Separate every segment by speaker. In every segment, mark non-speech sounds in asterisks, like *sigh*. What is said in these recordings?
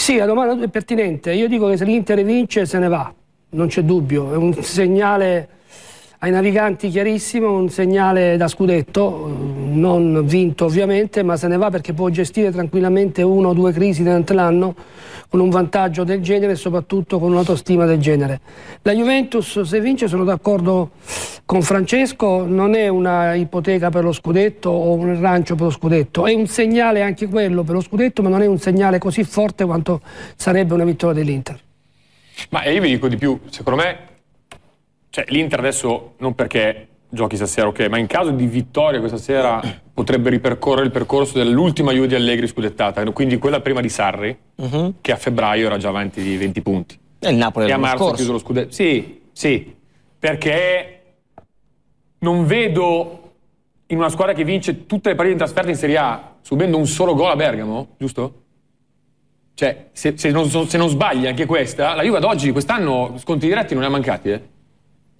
Speaker 1: Sì, la domanda è pertinente. Io dico che se l'Inter vince se ne va, non c'è dubbio. È un segnale ai naviganti chiarissimo, un segnale da scudetto non vinto ovviamente, ma se ne va perché può gestire tranquillamente una o due crisi durante l'anno con un vantaggio del genere e soprattutto con un'autostima del genere. La Juventus se vince sono d'accordo con Francesco, non è una ipoteca per lo scudetto o un rancio per lo scudetto, è un segnale anche quello per lo scudetto, ma non è un segnale così forte quanto sarebbe una vittoria dell'Inter.
Speaker 2: Ma io vi dico di più, secondo me cioè, l'Inter adesso non perché giochi stasera, ok, ma in caso di vittoria questa sera *clears throat* potrebbe ripercorrere il percorso dell'ultima Juve di Allegri scudettata, quindi quella prima di Sarri, uh-huh. che a febbraio era già avanti di 20 punti. E il Napoli e a marzo scorso. ha chiuso lo scudetto. Sì, sì, perché non vedo in una squadra che vince tutte le partite in trasferta in Serie A subendo un solo gol a Bergamo, giusto? Cioè, se, se, non, se non sbagli anche questa, la Juve ad oggi, quest'anno, sconti diretti non ne ha mancati, eh?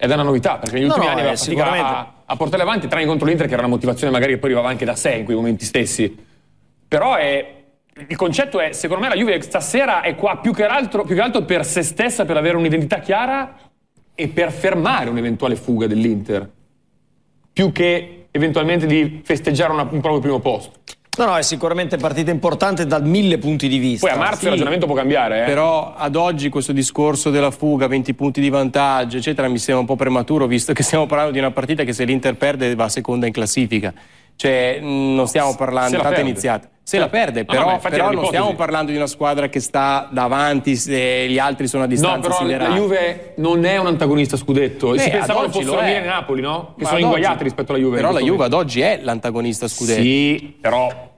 Speaker 2: ed è una novità perché negli no, ultimi no, anni aveva eh, sicuramente... a, a portare avanti tranne contro l'Inter che era una motivazione magari che poi arrivava anche da sé in quei momenti stessi però è, il concetto è secondo me la Juve stasera è qua più che, altro, più che altro per se stessa per avere un'identità chiara e per fermare un'eventuale fuga dell'Inter più che eventualmente
Speaker 3: di festeggiare una, un proprio primo posto No, no, è sicuramente partita importante da mille punti di vista. Poi a marzo sì, il ragionamento può cambiare. Eh? Però
Speaker 4: ad oggi questo discorso della fuga, 20 punti di vantaggio, eccetera, mi sembra un po' prematuro, visto che stiamo parlando di una partita che se l'Inter perde va seconda in classifica. Cioè, mm, non stiamo parlando, tanto è iniziata. Se la perde, però, no, però non stiamo parlando di una squadra che sta davanti se gli altri sono a distanza. No, però la Juve non è un antagonista scudetto. Beh, si pensavano fossero Milan e
Speaker 2: Napoli, no? Che Ma sono inguagliati rispetto alla Juve. Però la Juve ad
Speaker 4: oggi è l'antagonista scudetto. Sì, però...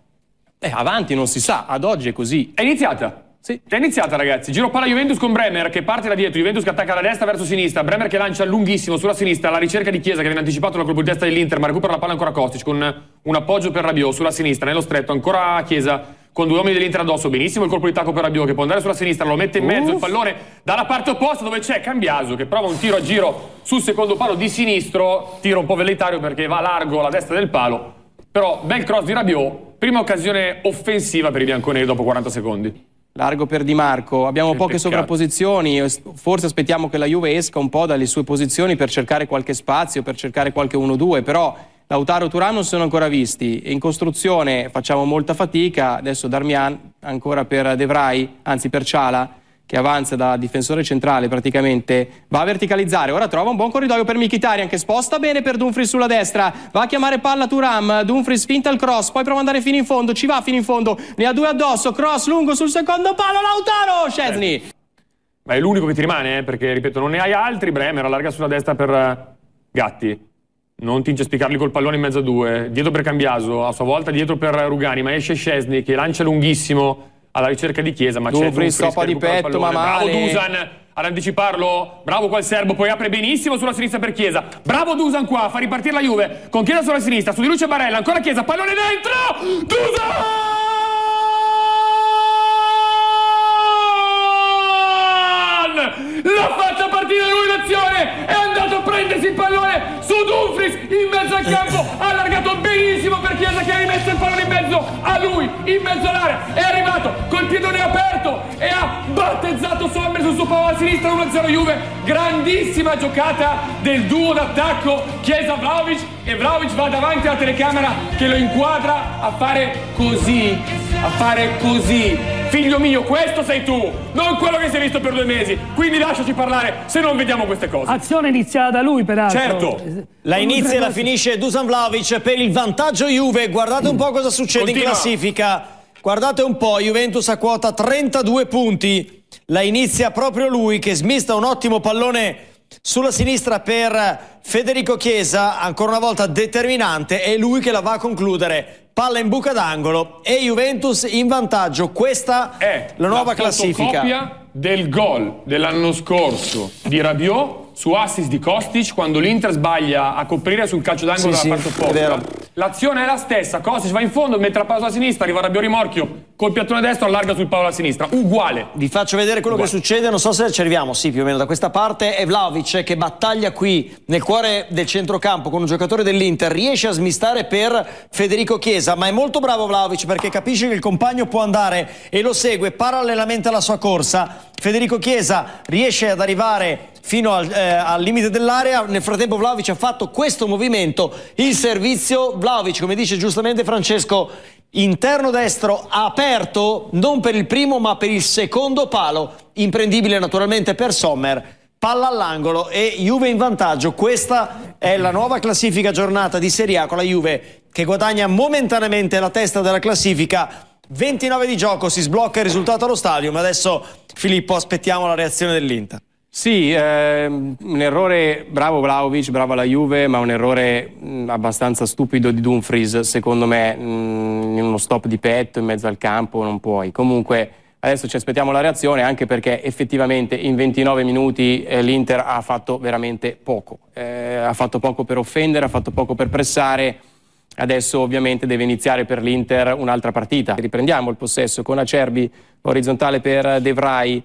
Speaker 4: Eh, avanti non si sa, ad oggi è così. È iniziata. Sì. È iniziata ragazzi, giro palla Juventus con Bremer che parte da dietro, Juventus che attacca da destra verso sinistra,
Speaker 2: Bremer che lancia lunghissimo sulla sinistra, la ricerca di Chiesa che viene anticipato dal colpo di testa dell'Inter ma recupera la palla ancora Kostic con un appoggio per Rabiot sulla sinistra, nello stretto ancora Chiesa con due uomini dell'Inter addosso, benissimo il colpo di tacco per Rabiot che può andare sulla sinistra, lo mette in mezzo, Uff. il pallone dalla parte opposta dove c'è Cambiaso che prova un tiro a giro sul secondo palo di sinistro, tiro un po' velleitario perché va largo la destra del palo,
Speaker 4: però bel cross di Rabiot, prima occasione offensiva per i bianconeri dopo 40 secondi. Largo per Di Marco, abbiamo poche peccato. sovrapposizioni, forse aspettiamo che la Juve esca un po' dalle sue posizioni per cercare qualche spazio, per cercare qualche 1-2, però Lautaro e Turan non sono ancora visti, in costruzione facciamo molta fatica, adesso Darmian ancora per De Vrij, anzi per Ciala, che avanza da difensore centrale praticamente, va a verticalizzare, ora trova un buon corridoio per Michitari, anche sposta bene per Dumfries sulla destra, va a chiamare palla Turam, Dumfries finta il cross, poi prova ad andare fino in fondo, ci va fino in fondo, ne ha due addosso, cross lungo sul secondo palo, Lautaro, Scesni. Eh.
Speaker 2: Ma è l'unico che ti rimane, eh, perché ripeto non ne hai altri, Bremer allarga sulla destra per eh, Gatti. Non tinge spiccarli col pallone in mezzo a due, dietro per Cambiaso, a sua volta dietro per Rugani, ma esce Scesni che lancia lunghissimo, alla ricerca di Chiesa, ma Dubri, c'è Dumfries stoppa di petto, ma male. Bravo Dusan ad anticiparlo, bravo quel serbo, poi apre benissimo sulla sinistra per Chiesa. Bravo Dusan qua, fa ripartire la Juve, con Chiesa sulla sinistra, su di Luce Barella, ancora Chiesa, pallone dentro! Dusan! L'ha fatta partire lui l'azione! È andato a prendersi il pallone Dumfries in mezzo al campo, allargato benissimo per Chiesa che ha rimesso il pallone in mezzo a lui, in mezzo all'area, è arrivato col piedone aperto e ha battezzato Sommer sul suo palo a sinistra 1-0 Juve, grandissima giocata del duo d'attacco Chiesa Vlaovic e Vlaovic va davanti alla telecamera che lo inquadra a fare così, a fare così figlio
Speaker 3: mio, questo sei tu, non quello che si è visto per due mesi. Quindi lasciaci parlare se non vediamo queste cose.
Speaker 1: Azione iniziata da lui, peraltro. Certo. La inizia e la
Speaker 3: finisce Dusan Vlaovic per il vantaggio Juve. Guardate un po' cosa succede Continua. in classifica. Guardate un po', Juventus a quota 32 punti. La inizia proprio lui che smista un ottimo pallone sulla sinistra per Federico Chiesa, ancora una volta determinante, è lui che la va a concludere palla in buca d'angolo e Juventus in vantaggio. Questa è
Speaker 2: la nuova la classifica. Copia
Speaker 3: del gol
Speaker 2: dell'anno scorso di Rabiot su assist di Kostic quando l'Inter sbaglia a coprire sul calcio d'angolo sì, dalla sì, parte opposta. L'azione è la stessa, Kostic va in fondo, mette la pausa a sinistra, arriva Rabiot rimorchio, col piattone destro allarga sul palo a
Speaker 3: sinistra, uguale. Vi faccio vedere quello uguale. che succede, non so se ci arriviamo, sì più o meno da questa parte, è Vlaovic che battaglia qui nel cuore del centrocampo con un giocatore dell'Inter, riesce a smistare per Federico Chiesa, ma è molto bravo Vlaovic perché capisce che il compagno può andare e lo segue parallelamente alla sua corsa. Federico Chiesa riesce ad arrivare fino al, eh, al limite dell'area, nel frattempo Vlaovic ha fatto questo movimento, il servizio Vlaovic, come dice giustamente Francesco, Interno destro aperto non per il primo ma per il secondo palo, imprendibile naturalmente per Sommer. Palla all'angolo e Juve in vantaggio. Questa è la nuova classifica giornata di Serie A con la Juve che guadagna momentaneamente la testa della classifica. 29 di gioco, si sblocca il risultato allo stadio, ma adesso Filippo aspettiamo la reazione dell'Inter.
Speaker 4: Sì, eh, un errore, bravo Vlaovic, brava la Juve, ma un errore mh, mm, abbastanza stupido di Dumfries, secondo me, mh, mm, in uno stop di petto in mezzo al campo non puoi. Comunque adesso ci aspettiamo la reazione anche perché effettivamente in 29 minuti eh, l'Inter ha fatto veramente poco. Eh, ha fatto poco per offendere, ha fatto poco per pressare. Adesso ovviamente deve iniziare per l'Inter un'altra partita. Riprendiamo il possesso con Acerbi orizzontale per De Vrij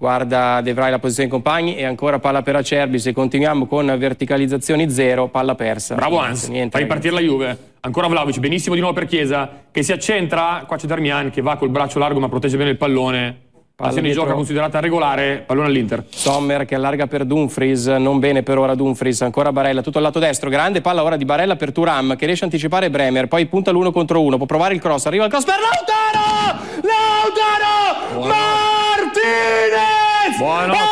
Speaker 4: guarda De Vrij la posizione dei compagni e ancora palla per Acerbi, se continuiamo con verticalizzazioni zero, palla persa. Bravo Hans, niente, fai ripartire
Speaker 2: la Juve. Ancora Vlaovic, benissimo di nuovo per Chiesa, che si accentra, qua c'è Darmian che va col braccio largo ma protegge bene il
Speaker 4: pallone. Azione di gioco considerata regolare, pallone all'Inter. Sommer che allarga per Dumfries, non bene per ora Dumfries, ancora Barella, tutto al lato destro, grande palla ora di Barella per Turam che riesce a anticipare Bremer, poi punta l'uno contro uno, può provare il cross, arriva il cross per Lautaro!
Speaker 5: Lautaro! Wow. Ma Martinez!
Speaker 4: Buonanotte!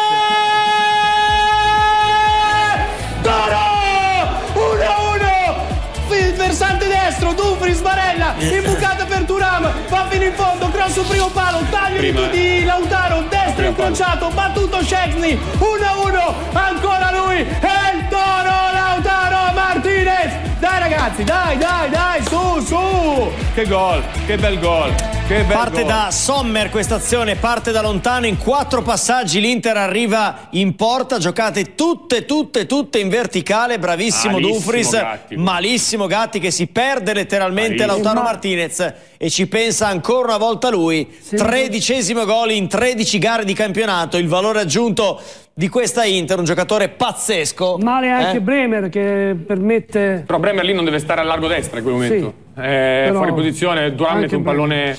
Speaker 4: versante destro, Dufri sbarella, eh. imbucata per Turam, va fino in fondo, cross sul primo palo, taglio Prima. di Lautaro, destro incrociato, battuto Szczesny, 1-1, ancora lui, è il Toro! Dai ragazzi, dai, dai, dai,
Speaker 3: su, su! Che gol, che bel gol. Che bel parte gol. da Sommer questa azione, parte da lontano in quattro passaggi l'Inter arriva in porta, giocate tutte, tutte, tutte in verticale, bravissimo malissimo Dufris, Gatti, malissimo Gatti che si perde letteralmente malissimo. Lautaro Martinez e ci pensa ancora una volta lui, tredicesimo gol in 13 gare di campionato, il valore aggiunto di questa Inter, un giocatore pazzesco. Male anche eh?
Speaker 1: Bremer che permette...
Speaker 3: Però Bremer lì non deve stare al largo destra in quel
Speaker 1: momento.
Speaker 2: Sì, eh, fuori posizione, Duran mette un pallone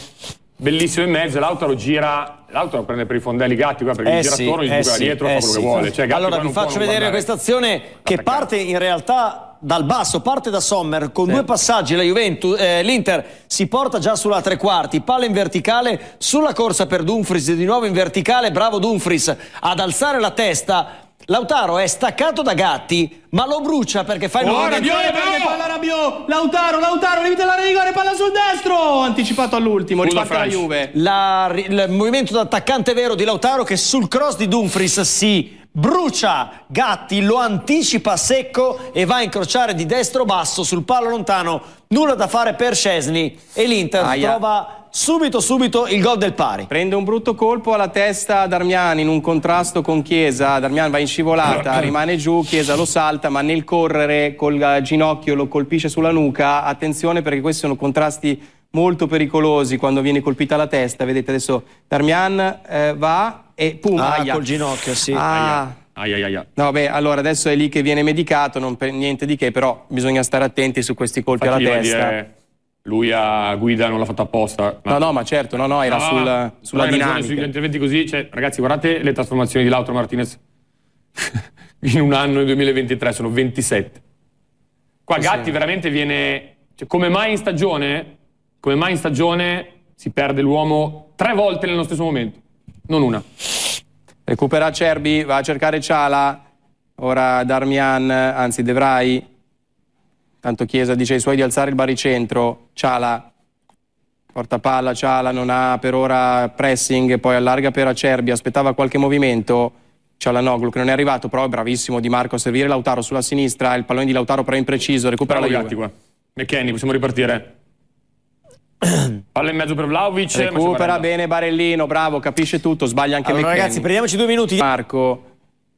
Speaker 2: bellissimo in mezzo, Lautaro gira, Lautaro prende per i fondelli Gatti qua perché eh gira sì, attorno, gli eh sì, dietro, eh fa quello sì. che vuole. Cioè, allora vi faccio vedere questa
Speaker 3: azione che parte in realtà dal basso, parte da Sommer con sì. due passaggi la Juventus, eh, l'Inter si porta già sulla tre quarti, palla in verticale sulla corsa per Dumfries di nuovo in verticale, bravo Dumfries ad alzare la testa. Lautaro è staccato da Gatti, ma lo brucia perché fa il nuovo Rabiot, perché palla
Speaker 4: Rabiot. Lautaro, Lautaro, limita la rigore, palla sul destro, anticipato all'ultimo, riparte la
Speaker 3: Juve. La, il movimento d'attaccante vero di Lautaro che sul cross di Dumfries si brucia Gatti, lo anticipa a secco e va a incrociare di destro basso sul palo lontano, nulla da fare per Scesni e l'Inter Aia. trova
Speaker 4: subito subito il gol del pari. Prende un brutto colpo alla testa Darmian in un contrasto con Chiesa, Darmian va in scivolata, *coughs* rimane giù, Chiesa lo salta ma nel correre col ginocchio lo colpisce sulla nuca, attenzione perché questi sono contrasti molto pericolosi quando viene colpita la testa. Vedete adesso Darmian eh, va e pum, ah, aia. col ginocchio, sì. Ah. Aia. Aia, aia. No, beh, allora adesso è lì che viene medicato, non per niente di che, però bisogna stare attenti su questi colpi Infatti alla testa.
Speaker 2: lui a guida non l'ha fatto apposta. No,
Speaker 4: no, no ma certo, no, no, era no, sul, sulla
Speaker 2: dinamica. Sugli interventi così, cioè, ragazzi, guardate le trasformazioni di Lautaro Martinez *laughs* in un anno, nel 2023, sono 27. Qua Gatti sì. veramente viene... Cioè, come mai in stagione come mai in stagione si perde l'uomo tre volte nello stesso
Speaker 4: momento, non una. Recupera Cerbi, va a cercare Ciala, ora Darmian, anzi Devrai, tanto Chiesa dice ai suoi di alzare il baricentro, Ciala, porta palla, Ciala non ha per ora pressing, poi allarga per Acerbi, aspettava qualche movimento, Cialanoglu che non è arrivato, però è bravissimo Di Marco a servire Lautaro sulla sinistra, il pallone di Lautaro però è impreciso, recupera Bravo la Juve. Qua. McKenny, possiamo ripartire. *clears throat* Palla in mezzo per Vlaovic. Eh, Recupera bene Barellino, bravo, capisce tutto, sbaglia anche allora, McKinney. Ragazzi, prendiamoci due minuti. Marco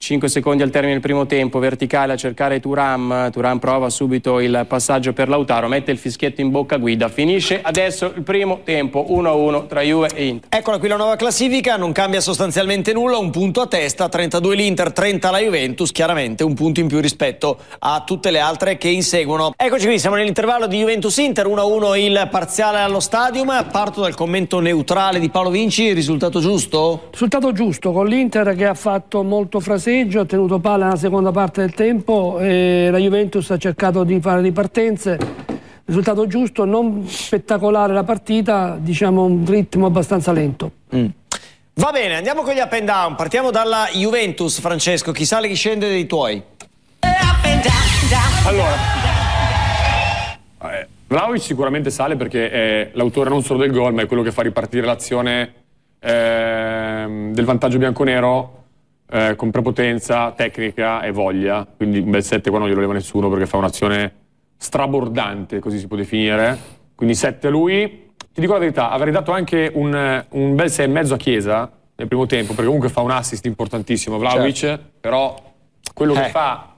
Speaker 4: 5 secondi al termine del primo tempo, verticale a cercare Turam, Turam prova subito il passaggio per Lautaro, mette il fischietto in bocca guida, finisce adesso il primo tempo 1-1 tra Juve e Inter. Eccola qui la nuova
Speaker 3: classifica, non cambia sostanzialmente nulla, un punto a testa, 32 l'Inter, 30 la Juventus, chiaramente un punto in più rispetto a tutte le altre che inseguono. Eccoci qui, siamo nell'intervallo di Juventus-Inter, 1-1 il parziale allo stadium, parto dal commento neutrale di Paolo Vinci, risultato giusto?
Speaker 1: Risultato giusto, con l'Inter che ha fatto molto fraseggio pareggio, ha tenuto palla nella seconda parte del tempo, e la Juventus ha cercato di fare ripartenze, risultato giusto, non spettacolare la partita, diciamo un ritmo abbastanza lento. Mm.
Speaker 3: Va bene, andiamo con gli up and down, partiamo dalla Juventus Francesco, chi sale chi scende dei tuoi? Allora, eh, Vlaovic
Speaker 2: sicuramente sale perché è eh, l'autore non solo del gol ma è quello che fa ripartire l'azione eh, del vantaggio bianconero eh, con prepotenza, tecnica e voglia. Quindi un bel 7 qua non glielo leva nessuno perché fa un'azione strabordante, così si può definire. Quindi 7 lui. Ti dico la verità, avrei dato anche un, un bel mezzo a Chiesa nel primo tempo, perché comunque fa un assist importantissimo Vlaovic, certo. però quello eh. che fa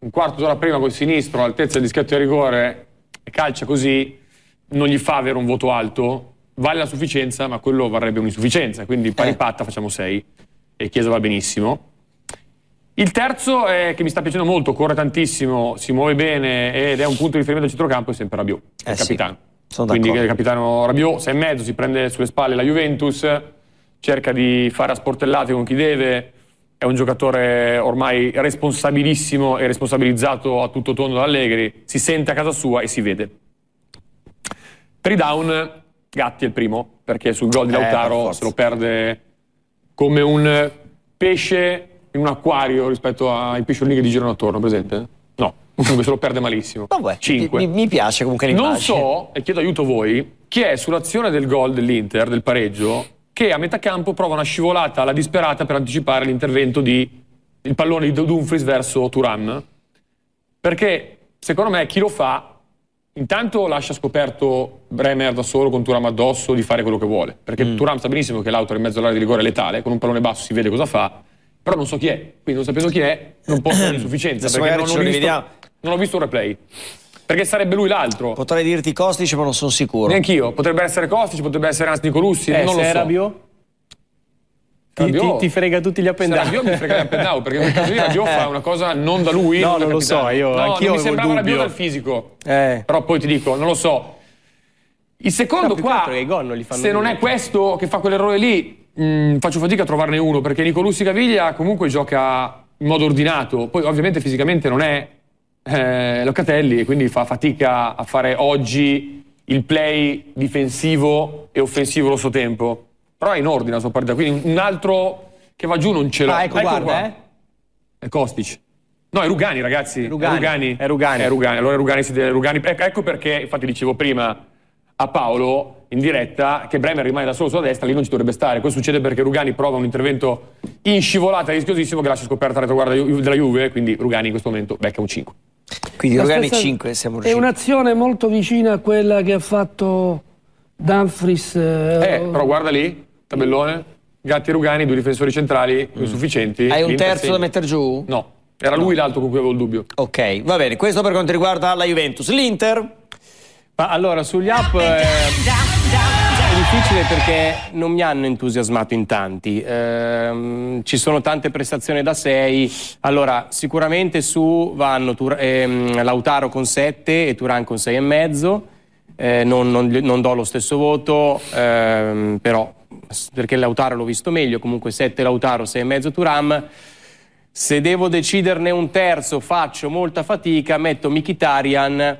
Speaker 2: un quarto d'ora prima col sinistro all'altezza del dischetto di rigore e calcia così, non gli fa avere un voto alto, vale la sufficienza, ma quello varrebbe un'insufficienza, quindi pari eh. patta facciamo 6 e Chiesa va benissimo. Il terzo, è, che mi sta piacendo molto, corre tantissimo, si muove bene ed è un punto di riferimento al centrocampo, è sempre Rabiot, eh il sì, capitano. Quindi il capitano Rabiot, sei e mezzo, si prende sulle spalle la Juventus, cerca di fare a sportellate con chi deve, è un giocatore ormai responsabilissimo e responsabilizzato a tutto tondo da Allegri, si sente a casa sua e si vede. Three down, Gatti è il primo, perché sul gol di eh, Lautaro eh, se lo perde come un pesce in un acquario rispetto ai pesciolini che gli girano attorno, presente? No, *laughs* comunque se lo perde malissimo. Vabbè, 5. Mi, mi piace comunque l'immagine. Non so, e chiedo aiuto a voi, chi è sull'azione del gol dell'Inter, del pareggio, che a metà campo prova una scivolata alla disperata per anticipare l'intervento di il pallone di Dumfries verso Turan perché secondo me chi lo fa Intanto lascia scoperto Bremer da solo con Turam addosso di fare quello che vuole, perché mm. Turam sa benissimo che l'auto in mezzo all'area di rigore è letale, con un pallone basso si vede cosa fa, però non so chi è, quindi non sapendo chi è non posso di sufficienza, perché non ho, visto, non ho visto un replay. Perché sarebbe lui l'altro. Potrei dirti Kostic, ma non sono sicuro. Neanch'io. Potrebbe essere Kostic, potrebbe essere Hans Nicolussi, eh, non lo so. Rabio?
Speaker 4: Ti, ti, ti, frega tutti gli up and down. mi frega gli up and down perché nel caso di Rabiot fa una cosa non da lui. No, non, lo so, io no, anch'io non mi sembrava Rabiot dal
Speaker 2: fisico. Eh. Però poi ti dico, non lo so. Il secondo no, qua, non se non è questo che fa quell'errore lì, mh, mm, faccio fatica a trovarne uno perché Nicolussi Caviglia comunque gioca in modo ordinato. Poi ovviamente fisicamente non è eh, Locatelli e quindi fa fatica a fare oggi il play difensivo e offensivo allo stesso tempo. Però è in ordine la sua partita, quindi un altro che va giù non ce l'ho. Ah, ecco, ecco guarda, qua. eh. È Kostic. No, è Rugani, ragazzi. Rugani. È Rugani. È Rugani. È Rugani. Allora Rugani si deve... Rugani. Ecco, ecco perché, infatti dicevo prima a Paolo in diretta che Bremer rimane da solo sulla destra, lì non ci dovrebbe stare. Questo succede perché Rugani prova un intervento in scivolata, rischiosissimo, che lascia scoperta la retroguarda della Juve, quindi Rugani in questo momento becca un 5. Quindi Rugani 5 siamo riusciti. È
Speaker 1: un'azione molto vicina a quella che ha fatto Danfries. Eh, eh però
Speaker 2: guarda lì, tabellone.
Speaker 3: Gatti e Rugani, due difensori centrali mm. insufficienti.
Speaker 2: Hai un terzo da mettere giù? No, era lui
Speaker 3: l'altro con cui avevo il dubbio. Ok, va bene, questo per quanto riguarda la Juventus. L'Inter? Ma
Speaker 4: allora, sugli app è... difficile perché non mi hanno entusiasmato in tanti. Ehm, ci sono tante prestazioni da 6. Allora, sicuramente su vanno Tur- ehm, Lautaro con 7 e Turan con 6,5. Eh, non, non, non do lo stesso voto, ehm, però perché Lautaro l'ho visto meglio, comunque 7 Lautaro, 6 e mezzo Turam. Se devo deciderne un terzo faccio molta fatica, metto Mikitarian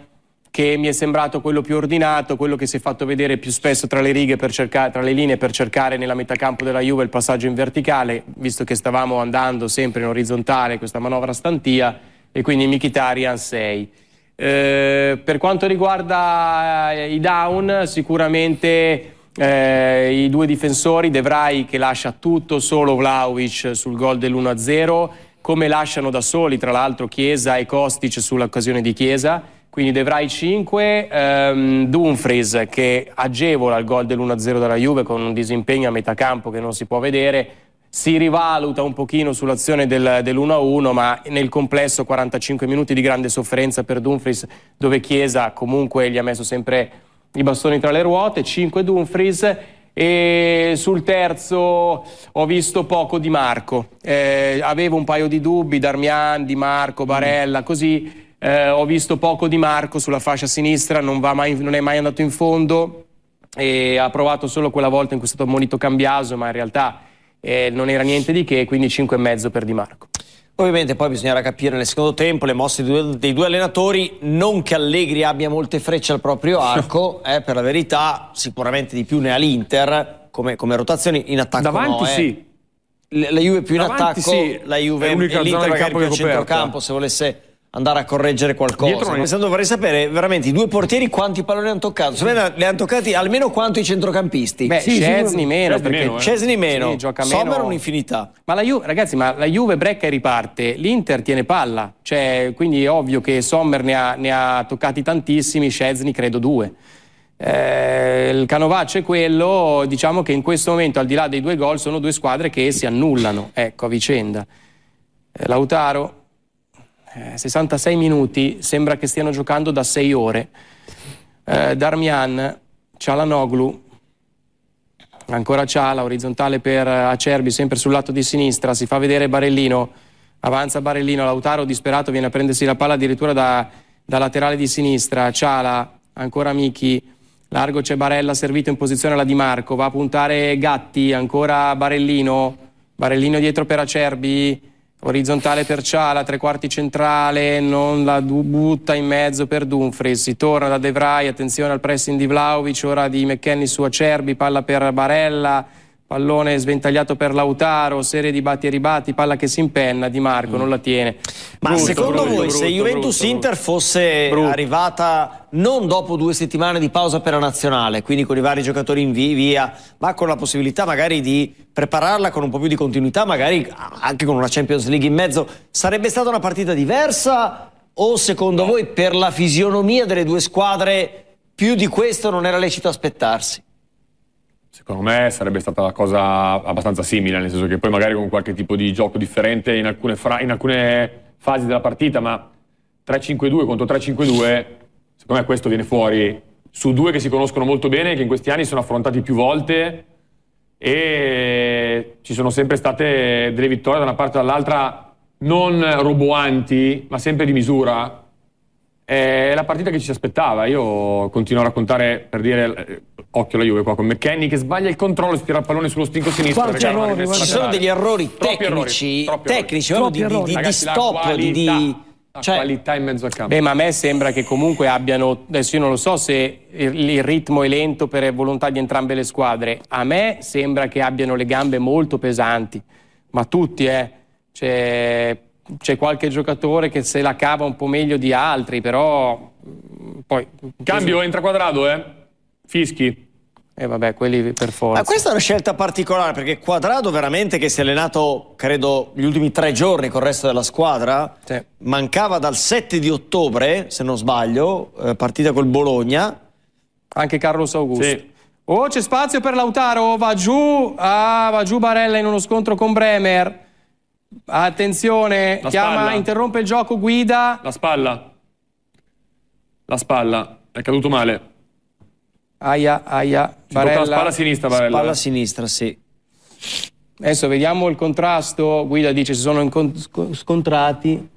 Speaker 4: che mi è sembrato quello più ordinato, quello che si è fatto vedere più spesso tra le righe, cercare, tra le linee per cercare nella metà campo della Juve il passaggio in verticale, visto che stavamo andando sempre in orizzontale questa manovra stantia e quindi Mikitarian 6. Eh, per quanto riguarda eh, i down, sicuramente eh, i due difensori, De Vrij che lascia tutto solo Vlaovic sul gol dell'1-0, come lasciano da soli tra l'altro Chiesa e Kostic sull'occasione di Chiesa, quindi De Vrij 5, ehm, Dumfries che agevola il gol dell'1-0 della Juve con un disimpegno a metà campo che non si può vedere, si rivaluta un pochino sull'azione del, dell'1-1, ma nel complesso 45 minuti di grande sofferenza per Dumfries, dove Chiesa comunque gli ha messo sempre i bastoni tra le ruote, 5 Dumfries e sul terzo ho visto poco Di Marco. Eh, avevo un paio di dubbi, Darmian, Di Marco, Barella, mm. così eh, ho visto poco Di Marco sulla fascia sinistra, non, mai, non è mai andato in fondo e ha provato solo quella volta in cui è stato ammonito Cambiaso, ma in realtà eh, non era niente di che, quindi 5,5 per Di Marco.
Speaker 3: Ovviamente poi bisognerà capire nel secondo tempo le mosse dei due, allenatori, non che Allegri abbia molte frecce al proprio arco, *laughs* eh, per la verità sicuramente di più ne ha l'Inter come, come rotazioni in attacco. Davanti no, eh. sì. La Juve più in Davanti, attacco, sì. la Juve è l'unica l'Inter magari più in centrocampo se volesse andare a correggere qualcosa. Dietro Pensando, vorrei sapere veramente i due portieri quanti palloni hanno toccato. Secondo me ne hanno toccati almeno quanto i centrocampisti. Beh, sì, Cesni meno, Cesni perché meno, eh. Cesni meno. Sì, gioca meno. un'infinità.
Speaker 4: Ma la Juve, ragazzi, ma la Juve brecca e riparte, l'Inter tiene palla, cioè, quindi è ovvio che Sommer ne ha, ne ha toccati tantissimi, Cesni credo due. Eh, il canovaccio è quello, diciamo che in questo momento, al di là dei due gol, sono due squadre che si annullano, ecco, a vicenda. Eh, Lautaro? 66 eh, minuti, sembra che stiano giocando da 6 ore. Eh, Darmian, Cialanoglu, ancora Ciala, orizzontale per Acerbi, sempre sul lato di sinistra, si fa vedere Barellino, avanza Barellino, Lautaro disperato viene a prendersi la palla addirittura da, da laterale di sinistra, Ciala, ancora Michi, largo c'è Barella, servito in posizione alla Di Marco, va a puntare Gatti, ancora Barellino, Barellino dietro per Acerbi, Orizzontale per Ciala, tre quarti centrale, non la butta in mezzo per Dumfries. Si torna da De Vrij, attenzione al pressing di Vlaovic, ora di McKenny su Acerbi, palla per Barella pallone sventagliato per Lautaro, serie di batti e ribatti, palla che si impenna, Di Marco non la tiene.
Speaker 1: Ma brutto, secondo brutto,
Speaker 3: voi brutto, se Juventus-Inter fosse arrivata non dopo due settimane di pausa per la nazionale, quindi con i vari giocatori in via, ma con la possibilità magari di prepararla con un po' più di continuità, magari anche con una Champions League in mezzo, sarebbe stata una partita diversa o secondo no. voi per la fisionomia delle due squadre più di questo non era lecito aspettarsi?
Speaker 2: Secondo me sarebbe stata la cosa abbastanza simile, nel senso che poi magari con qualche tipo di gioco differente in alcune, fra- in alcune fasi della partita, ma 3-5-2 contro 3-5-2, secondo me questo viene fuori su due che si conoscono molto bene, che in questi anni sono affrontati più volte e ci sono sempre state delle vittorie da una parte o dall'altra non roboanti, ma sempre di misura. È la partita che ci si aspettava. Io continuo a raccontare, per dire, Occhio la Juve qua con McKenny che sbaglia il controllo, spira il pallone sullo stinco sinistro.
Speaker 3: Quanti errori, ci sono degli errori tecnici, errori, tecnici, troppi di, errori. Di, Ragazzi, di stop, di...
Speaker 4: La cioè, qualità in mezzo al campo. Beh, ma a me sembra che comunque abbiano, adesso io non lo so se il, il ritmo è lento per volontà di entrambe le squadre, a me sembra che abbiano le gambe molto pesanti, ma tutti, eh. C'è, c'è qualche giocatore che se la cava un po' meglio di altri, però... Mm, poi, Cambio, così. entra quadrato, eh? Fischi? E eh vabbè, quelli per forza. Ma questa è una
Speaker 3: scelta particolare perché Quadrado veramente che si è allenato, credo, gli ultimi tre giorni con il resto della squadra, sì. mancava dal 7 di ottobre, se non sbaglio, eh, partita col Bologna.
Speaker 4: Anche Carlos Augusto. Sì. Oh, c'è spazio per Lautaro, va giù, ah, va giù Barella in uno scontro con Bremer. Attenzione, La chiama, spalla. interrompe il gioco, guida.
Speaker 2: La spalla. La spalla, è caduto male.
Speaker 4: Aia, aia, Ci Barella. Spalla sinistra, Barella. Spalla eh.
Speaker 3: sinistra, sì.
Speaker 4: Adesso vediamo il contrasto. Guida dice si sono scontrati.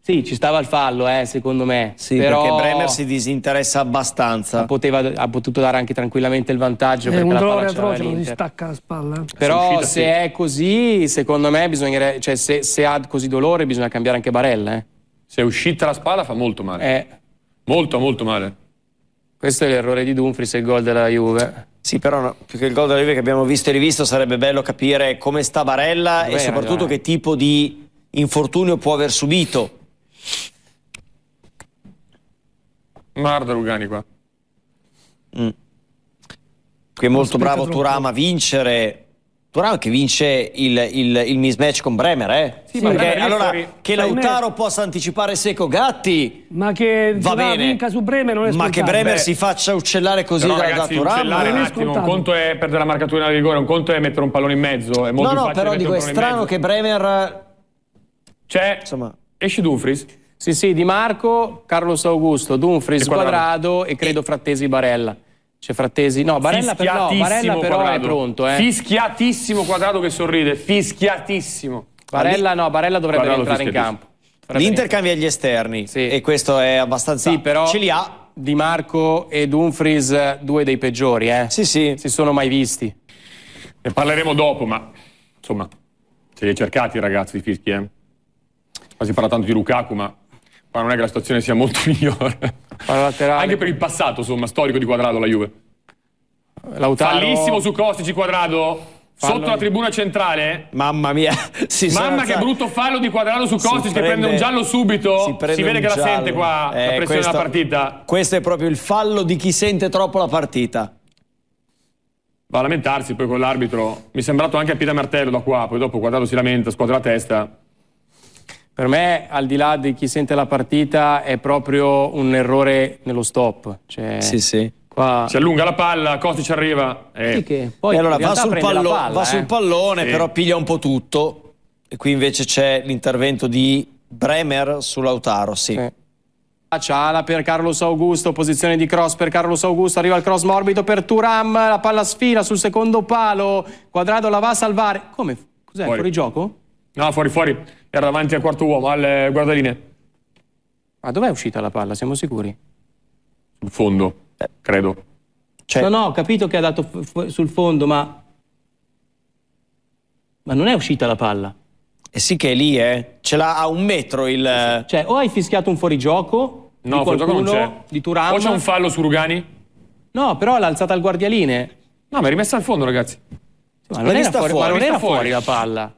Speaker 4: Sì, ci stava il fallo, eh, secondo me. Sì, Però... perché Bremer si disinteressa abbastanza. Poteva, ha potuto dare anche tranquillamente il vantaggio. Eh, perché un dolore atroce, non gli stacca
Speaker 1: la spalla. Però uscito, se sì. è
Speaker 4: così, secondo me, bisognerebbe, cioè, se, se, ha così dolore bisogna cambiare anche Barella. Eh. Se è uscita la spalla fa molto male. Eh. Molto, molto male. Questo è l'errore di Dumfries e il gol della Juve. Sì, però no, più che il gol della Juve che
Speaker 3: abbiamo visto e rivisto sarebbe bello capire come sta Barella Dov'era, e soprattutto che tipo di infortunio può aver subito. Marda Lugani qua. Mm. Che è molto bravo Turama a vincere, Turan che vince il, il, il, mismatch con Bremer, eh? Sì, perché Bremer allora che Lautaro Bremer. possa anticipare Seco Gatti, ma che va bene. vinca su Bremer non è Ma che Bremer Beh. si
Speaker 2: faccia uccellare
Speaker 3: così però, da, ragazzi, da Turan, uccellare un attimo, un conto
Speaker 2: è perdere la marcatura di rigore, un conto è mettere un pallone in mezzo, è molto No, no, però dico è strano
Speaker 4: che Bremer eh, C'è. Cioè, insomma, esce Dumfries sì, sì, Di Marco, Carlos Augusto, Dumfries, e Quadrado e credo Frattesi Barella. C'è cioè, Frattesi? No, Barella, per, no, Barella però quadrado. è pronto. Eh.
Speaker 2: Fischiatissimo quadrato che sorride, fischiatissimo. Barella no, Barella dovrebbe
Speaker 3: entrare in campo.
Speaker 4: L'Inter cambia gli esterni sì. e questo è abbastanza... Sì, però ce li ha. Di Marco e Dumfries, due dei peggiori, eh? Sì, sì. Si sono mai visti. Ne parleremo dopo, ma
Speaker 2: insomma, se li hai cercati ragazzi di fischi, eh? Qua si parla tanto di Lukaku, ma ma non è che la situazione sia molto *laughs* migliore. Anche per il passato, insomma, storico di quadrato la Juve. Lautaro... Fallissimo su Costici quadrato. Fallo... Sotto la tribuna centrale, mamma mia, *laughs* si mamma che brutto fallo di quadrato su Costici prende... che prende un giallo subito. Si, si vede che giallo. la sente qua eh, la pressione questo, della partita.
Speaker 3: Questo è proprio il fallo di chi sente troppo la partita. Va a lamentarsi poi
Speaker 2: con l'arbitro. Mi è sembrato anche a piede Martello da qua. Poi dopo quadrato si lamenta, squadra la testa.
Speaker 4: Per me, al di là di chi sente la partita, è proprio un errore nello stop. Cioè, sì, sì. Qua... Si allunga la palla, Costi ci arriva. Eh. che poi e allora va
Speaker 3: sul, pallo- palla, va eh. sul pallone, sì. però piglia un po' tutto. E qui invece c'è l'intervento
Speaker 4: di Bremer sull'Autaro. sì. sì. Ciala per Carlos Augusto, posizione di cross per Carlos Augusto, arriva il cross morbido per Turam, la palla sfila sul secondo palo, Quadrado la va a salvare. Come? Cos'è? Fuori, fuori gioco?
Speaker 2: No, fuori, fuori. Era davanti
Speaker 4: al quarto uomo, al eh, guardaline. Ma dov'è uscita la palla? Siamo sicuri?
Speaker 2: Sul fondo, credo.
Speaker 4: Cioè... No, no, ho capito che ha dato sul fondo, ma... Ma non è uscita la palla. Eh sì che è lì, eh. Ce l'ha a un metro il... Cioè, o hai fischiato un fuorigioco... No, di qualcuno, fuorigioco non c'è. Di Turam. O c'è un fallo su Rugani? No, però l'ha alzata al guardialine. No, ma è rimessa al fondo, ragazzi. Ma non, era fuori, fuori, ma non era fuori la palla.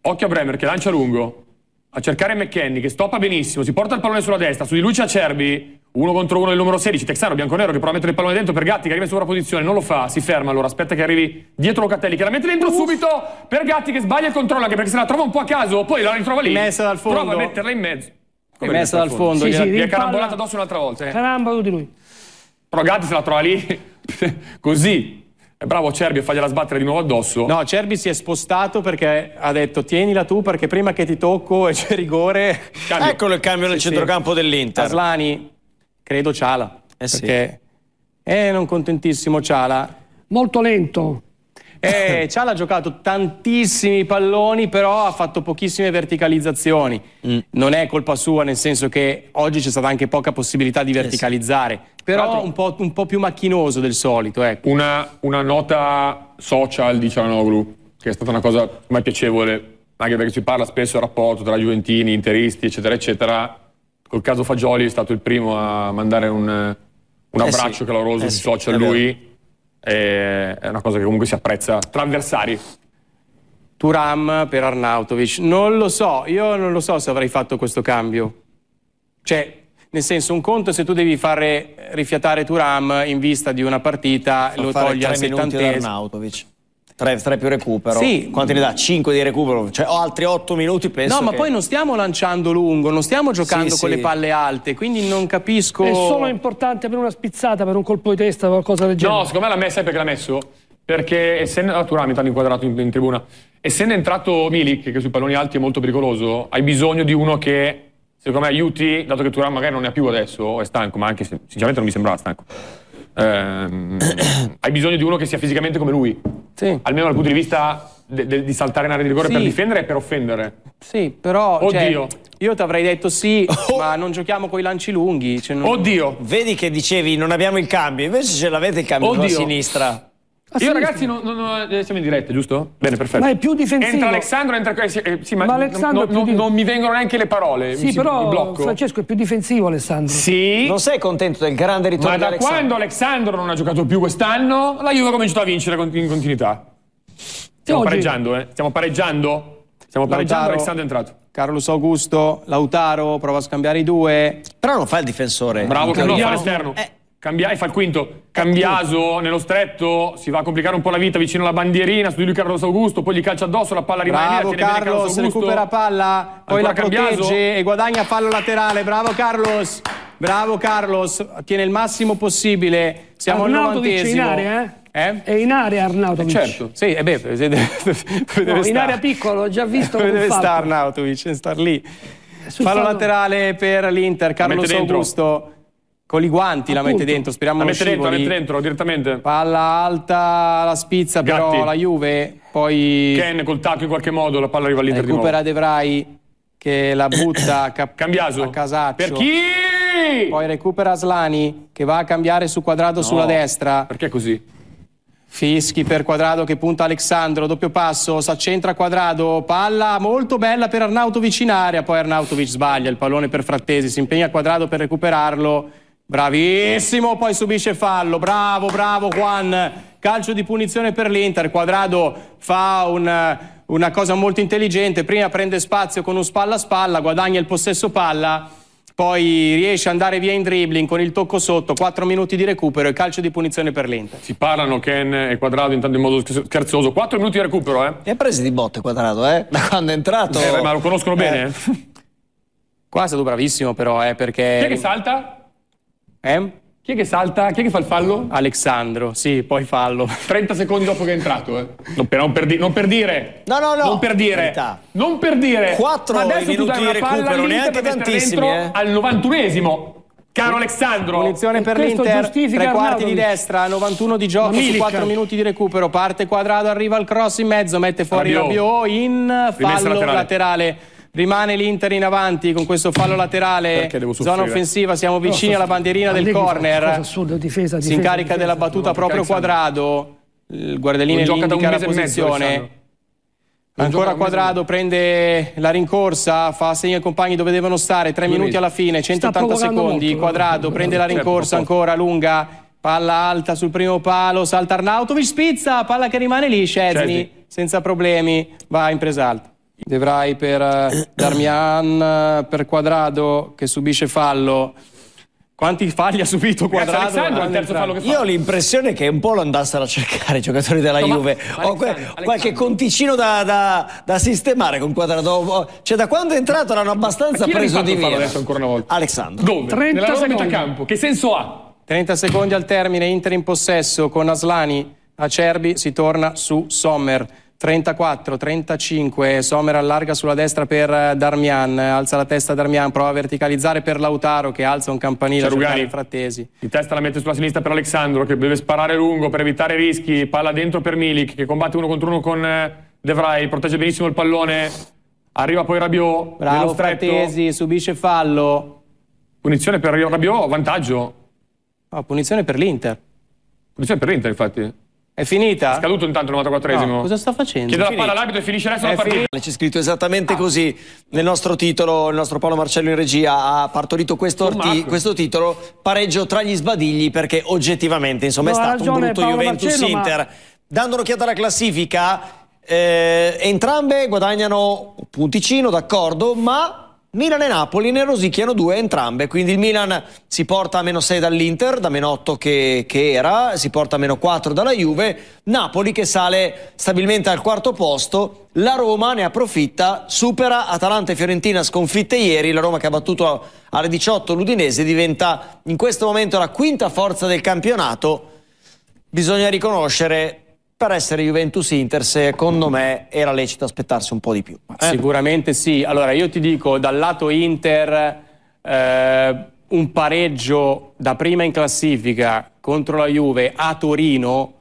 Speaker 2: Occhio a Bremer che lancia lungo. A cercare McKenny che stoppa benissimo, si porta il pallone sulla destra, su di lui c'è Acerbi, uno contro uno del numero 16, Texano bianco-nero che prova a mettere il pallone dentro per Gatti che arriva in sovrapposizione, non lo fa, si ferma allora, aspetta che arrivi dietro Locatelli che la mette dentro Uff. subito per Gatti che sbaglia il controllo anche perché se la trova un po' a caso, poi la ritrova lì, messa dal fondo. prova a metterla in mezzo. Come è messa dal fondo, fondo. Sì, sì, gli è carambolata addosso un'altra volta. Eh. Carambolo di lui. Però Gatti se la trova lì, *laughs* così, eh,
Speaker 4: bravo Cerbi a fargliela sbattere di nuovo addosso. No, Cerbi si è spostato perché ha detto tienila tu perché prima che ti tocco e *laughs* c'è rigore... Cambio. Eccolo
Speaker 3: il cambio sì, nel sì. centrocampo dell'Inter. Aslani,
Speaker 4: credo Ciala. Eh perché sì. Eh, è non contentissimo Ciala.
Speaker 1: Molto lento.
Speaker 4: Eh, *laughs* Ciala ha giocato tantissimi palloni, però ha fatto pochissime verticalizzazioni. Mm. Non è colpa sua, nel senso che oggi c'è stata anche poca possibilità di verticalizzare, yes. però un po', un po', più macchinoso del solito. Ecco. Una, una
Speaker 2: nota social di Cialanoglu, che è stata una cosa mai piacevole, anche perché si parla spesso del rapporto tra Juventini, interisti, eccetera, eccetera. Col caso Fagioli è stato il primo a mandare un, un eh abbraccio sì, caloroso eh su social sì, lui è
Speaker 4: una cosa che comunque si apprezza tra avversari. Turam per Arnautovic, non lo so, io non lo so se avrei fatto questo cambio. Cioè, nel senso, un conto se tu devi fare rifiatare Turam in vista di una partita, Fa lo togli al settantesimo.
Speaker 3: 3, 3 più recupero. Sì. Quanti ne dà? 5 di recupero, cioè ho altri 8
Speaker 4: minuti penso. No, ma che... poi non stiamo lanciando lungo, non stiamo giocando sì, con sì. le palle alte, quindi non capisco. È solo
Speaker 1: importante per una spizzata, per un colpo di testa, qualcosa del genere. No,
Speaker 4: secondo me l'ha messa sai perché l'ha messo.
Speaker 2: Perché essendo. Ah, tu mi hanno inquadrato in, in, tribuna. Essendo entrato Milik, che sui palloni alti è molto pericoloso, hai bisogno di uno che, secondo me, aiuti, dato che Turan magari non ne ha più adesso, è stanco, ma anche sinceramente non mi sembrava stanco ehm, hai bisogno di uno che sia fisicamente
Speaker 4: come lui. Sì. Almeno dal punto di vista de- de- di saltare in area di rigore Sì. per difendere e per offendere. Sì, però cioè, Oddio. io ti avrei detto sì, *laughs* ma non giochiamo con i lanci lunghi. cioè non- Oddio!
Speaker 3: Vedi che dicevi non abbiamo il cambio, invece ce l'avete
Speaker 4: il cambio sulla Oddio. sinistra.
Speaker 3: Ah, Io
Speaker 2: ragazzi non, non, non, eh, siamo in diretta, giusto? Bene, perfetto. Ma è più difensivo. Entra Alessandro,
Speaker 3: entra eh, eh, sì,
Speaker 1: ma, ma Alessandro no, no, di... non
Speaker 2: mi vengono neanche le parole. Sì, mi, però Francesco
Speaker 1: è più difensivo Alessandro. Sì.
Speaker 3: Non sei contento del grande
Speaker 2: ritorno di Alessandro? Ma da quando Alessandro non ha giocato più quest'anno, la Juve ha cominciato a vincere
Speaker 4: in continuità.
Speaker 2: Stiamo Oggi...
Speaker 4: pareggiando, eh? Stiamo pareggiando. Stiamo pareggiando, Lautaro, Alessandro è entrato. Carlos Augusto, Lautaro, prova a scambiare i due. Però non fa il difensore. Bravo che non fa l'esterno.
Speaker 2: Eh. Cambia- fa il quinto. Cambiaso nello stretto, si va a complicare un po' la vita vicino alla bandierina, su di lui Carlos Augusto, poi gli calcia addosso, la palla rimane bravo, lì, Carlos, Carlos recupera
Speaker 4: palla, poi Ancora la Cambiaso. protegge e guadagna fallo laterale. Bravo Carlos. Bravo Carlos, tiene il massimo possibile. Siamo Arnauto al 90 in area,
Speaker 1: eh? eh? È in area Arnautovic. Eh certo,
Speaker 4: sì, e eh beh, *laughs* deve, deve no, in area
Speaker 1: piccolo, ho già visto dove Deve stare
Speaker 4: Arnautovic, deve star lì. Eh, fallo, fallo laterale per l'Inter, Carlos Augusto. Con i guanti Appunto. la mette dentro, speriamo la mette dentro, la mette dentro
Speaker 2: direttamente. Palla
Speaker 4: alta, la spizza Gatti. però la Juve, poi... Ken col tacco in qualche modo, la palla arriva all'Inter Recupera De che la butta cap- a Casaccio. Per chi? Poi recupera Slani che va a cambiare su Quadrado no. sulla destra. Perché così? Fischi per Quadrado che punta Alessandro, doppio passo, s'accentra Quadrado, palla molto bella per Arnautovic in area, poi Arnautovic sbaglia il pallone per Frattesi, si impegna Quadrado per recuperarlo Bravissimo, poi subisce fallo, bravo, bravo Juan. Calcio di punizione per l'Inter, Quadrado fa un, una cosa molto intelligente, prima prende spazio con un spalla a spalla, guadagna il possesso palla, poi riesce ad andare via in dribbling con il tocco sotto, 4 minuti di recupero e calcio di punizione per l'Inter.
Speaker 2: Si parlano Ken e Quadrado intanto in modo scherzoso, 4 minuti di recupero eh. E ha preso di botte Quadrado eh, da quando è entrato. Eh, ma
Speaker 4: lo conoscono bene. Eh. Eh. Qua è stato bravissimo però eh, perché... Chi è che salta? Eh? Chi è che salta? Chi è che fa il fallo? Alexandro, sì, poi fallo. 30 *laughs*
Speaker 2: secondi dopo che è entrato, eh. Non per, non per, di, non per dire. No, no, no. Non per dire. Non per dire. 4 minuti di recupero, neanche tantissimi, eh. Al 91esimo. Caro
Speaker 4: Alexandro. Punizione per l'Inter, tre quarti di destra, 91 di gioco su 4 minuti di recupero. Parte quadrato, arriva al cross in mezzo, mette fuori Rabiot, in fallo laterale. laterale Rimane l'Inter in avanti con questo fallo laterale. Zona offensiva, siamo vicini alla bandierina del corner. Assurdo,
Speaker 1: difesa, difesa, si incarica difesa, della battuta proprio Quadrado.
Speaker 4: Il guardellino indica la posizione.
Speaker 1: Ancora Quadrado
Speaker 4: prende la rincorsa, fa segno ai compagni dove devono stare, 3 minuti alla fine, 180 secondi. Molto, Quadrado certo, prende la rincorsa ancora lunga, palla alta sul primo palo, salta Arnautovic, spizza, palla che rimane lì, Scesni, senza problemi, va in presa alta. Devrai per eh, Darmian, eh, per Quadrado che subisce fallo. Quanti falli ha subito Quadrado?
Speaker 3: Io ho l'impressione che un po' lo andassero a cercare i giocatori della no, Juve. ho que qualche conticino da, da, da, sistemare con Quadrado. Cioè, da quando è entrato l'hanno abbastanza preso di me. adesso ancora
Speaker 4: una volta? Alessandro. Dove? 30 Nella secondi. metà Che senso ha? 30 secondi al termine, Inter in possesso con Aslani. Acerbi si torna su Sommer. 34, 35, Sommer allarga sulla destra per eh, Darmian, alza la testa Darmian, prova a verticalizzare per Lautaro che alza un campanile Rugani,
Speaker 2: Frattesi. Di testa la mette sulla sinistra per Alexandro che deve sparare lungo per evitare rischi, palla dentro per Milik che combatte uno contro uno con eh, De Vrij, protegge benissimo il pallone, arriva
Speaker 4: poi Rabiot, Bravo, Frattesi, subisce fallo. Punizione per Rabiot, vantaggio. No, punizione per l'Inter. Punizione per l'Inter infatti. È finita? È scaduto intanto il 94esimo. No, cosa sta facendo? Chiede la palla all'arbitro e finisce adesso la partita. C'è scritto esattamente ah. così
Speaker 3: nel nostro titolo, il nostro Paolo Marcello in regia ha partorito questo, questo titolo, pareggio tra gli sbadigli perché oggettivamente insomma no, è stato ragione, un brutto Juventus-Inter. Ma... Dando un'occhiata alla classifica, eh, entrambe guadagnano un punticino, d'accordo, ma Milan e Napoli ne rosicchiano due entrambe, quindi il Milan si porta a meno 6 dall'Inter, da meno 8 che, che, era, si porta a meno 4 dalla Juve, Napoli che sale stabilmente al quarto posto, la Roma ne approfitta, supera Atalanta e Fiorentina sconfitte ieri, la Roma che ha battuto alle 18 l'Udinese diventa in questo momento la quinta forza del campionato, bisogna riconoscere
Speaker 4: per essere Juventus Inter, secondo me era lecito aspettarsi un po' di più. Eh? Sicuramente sì. Allora, io ti dico, dal lato Inter, eh, un pareggio da prima in classifica contro la Juve a Torino,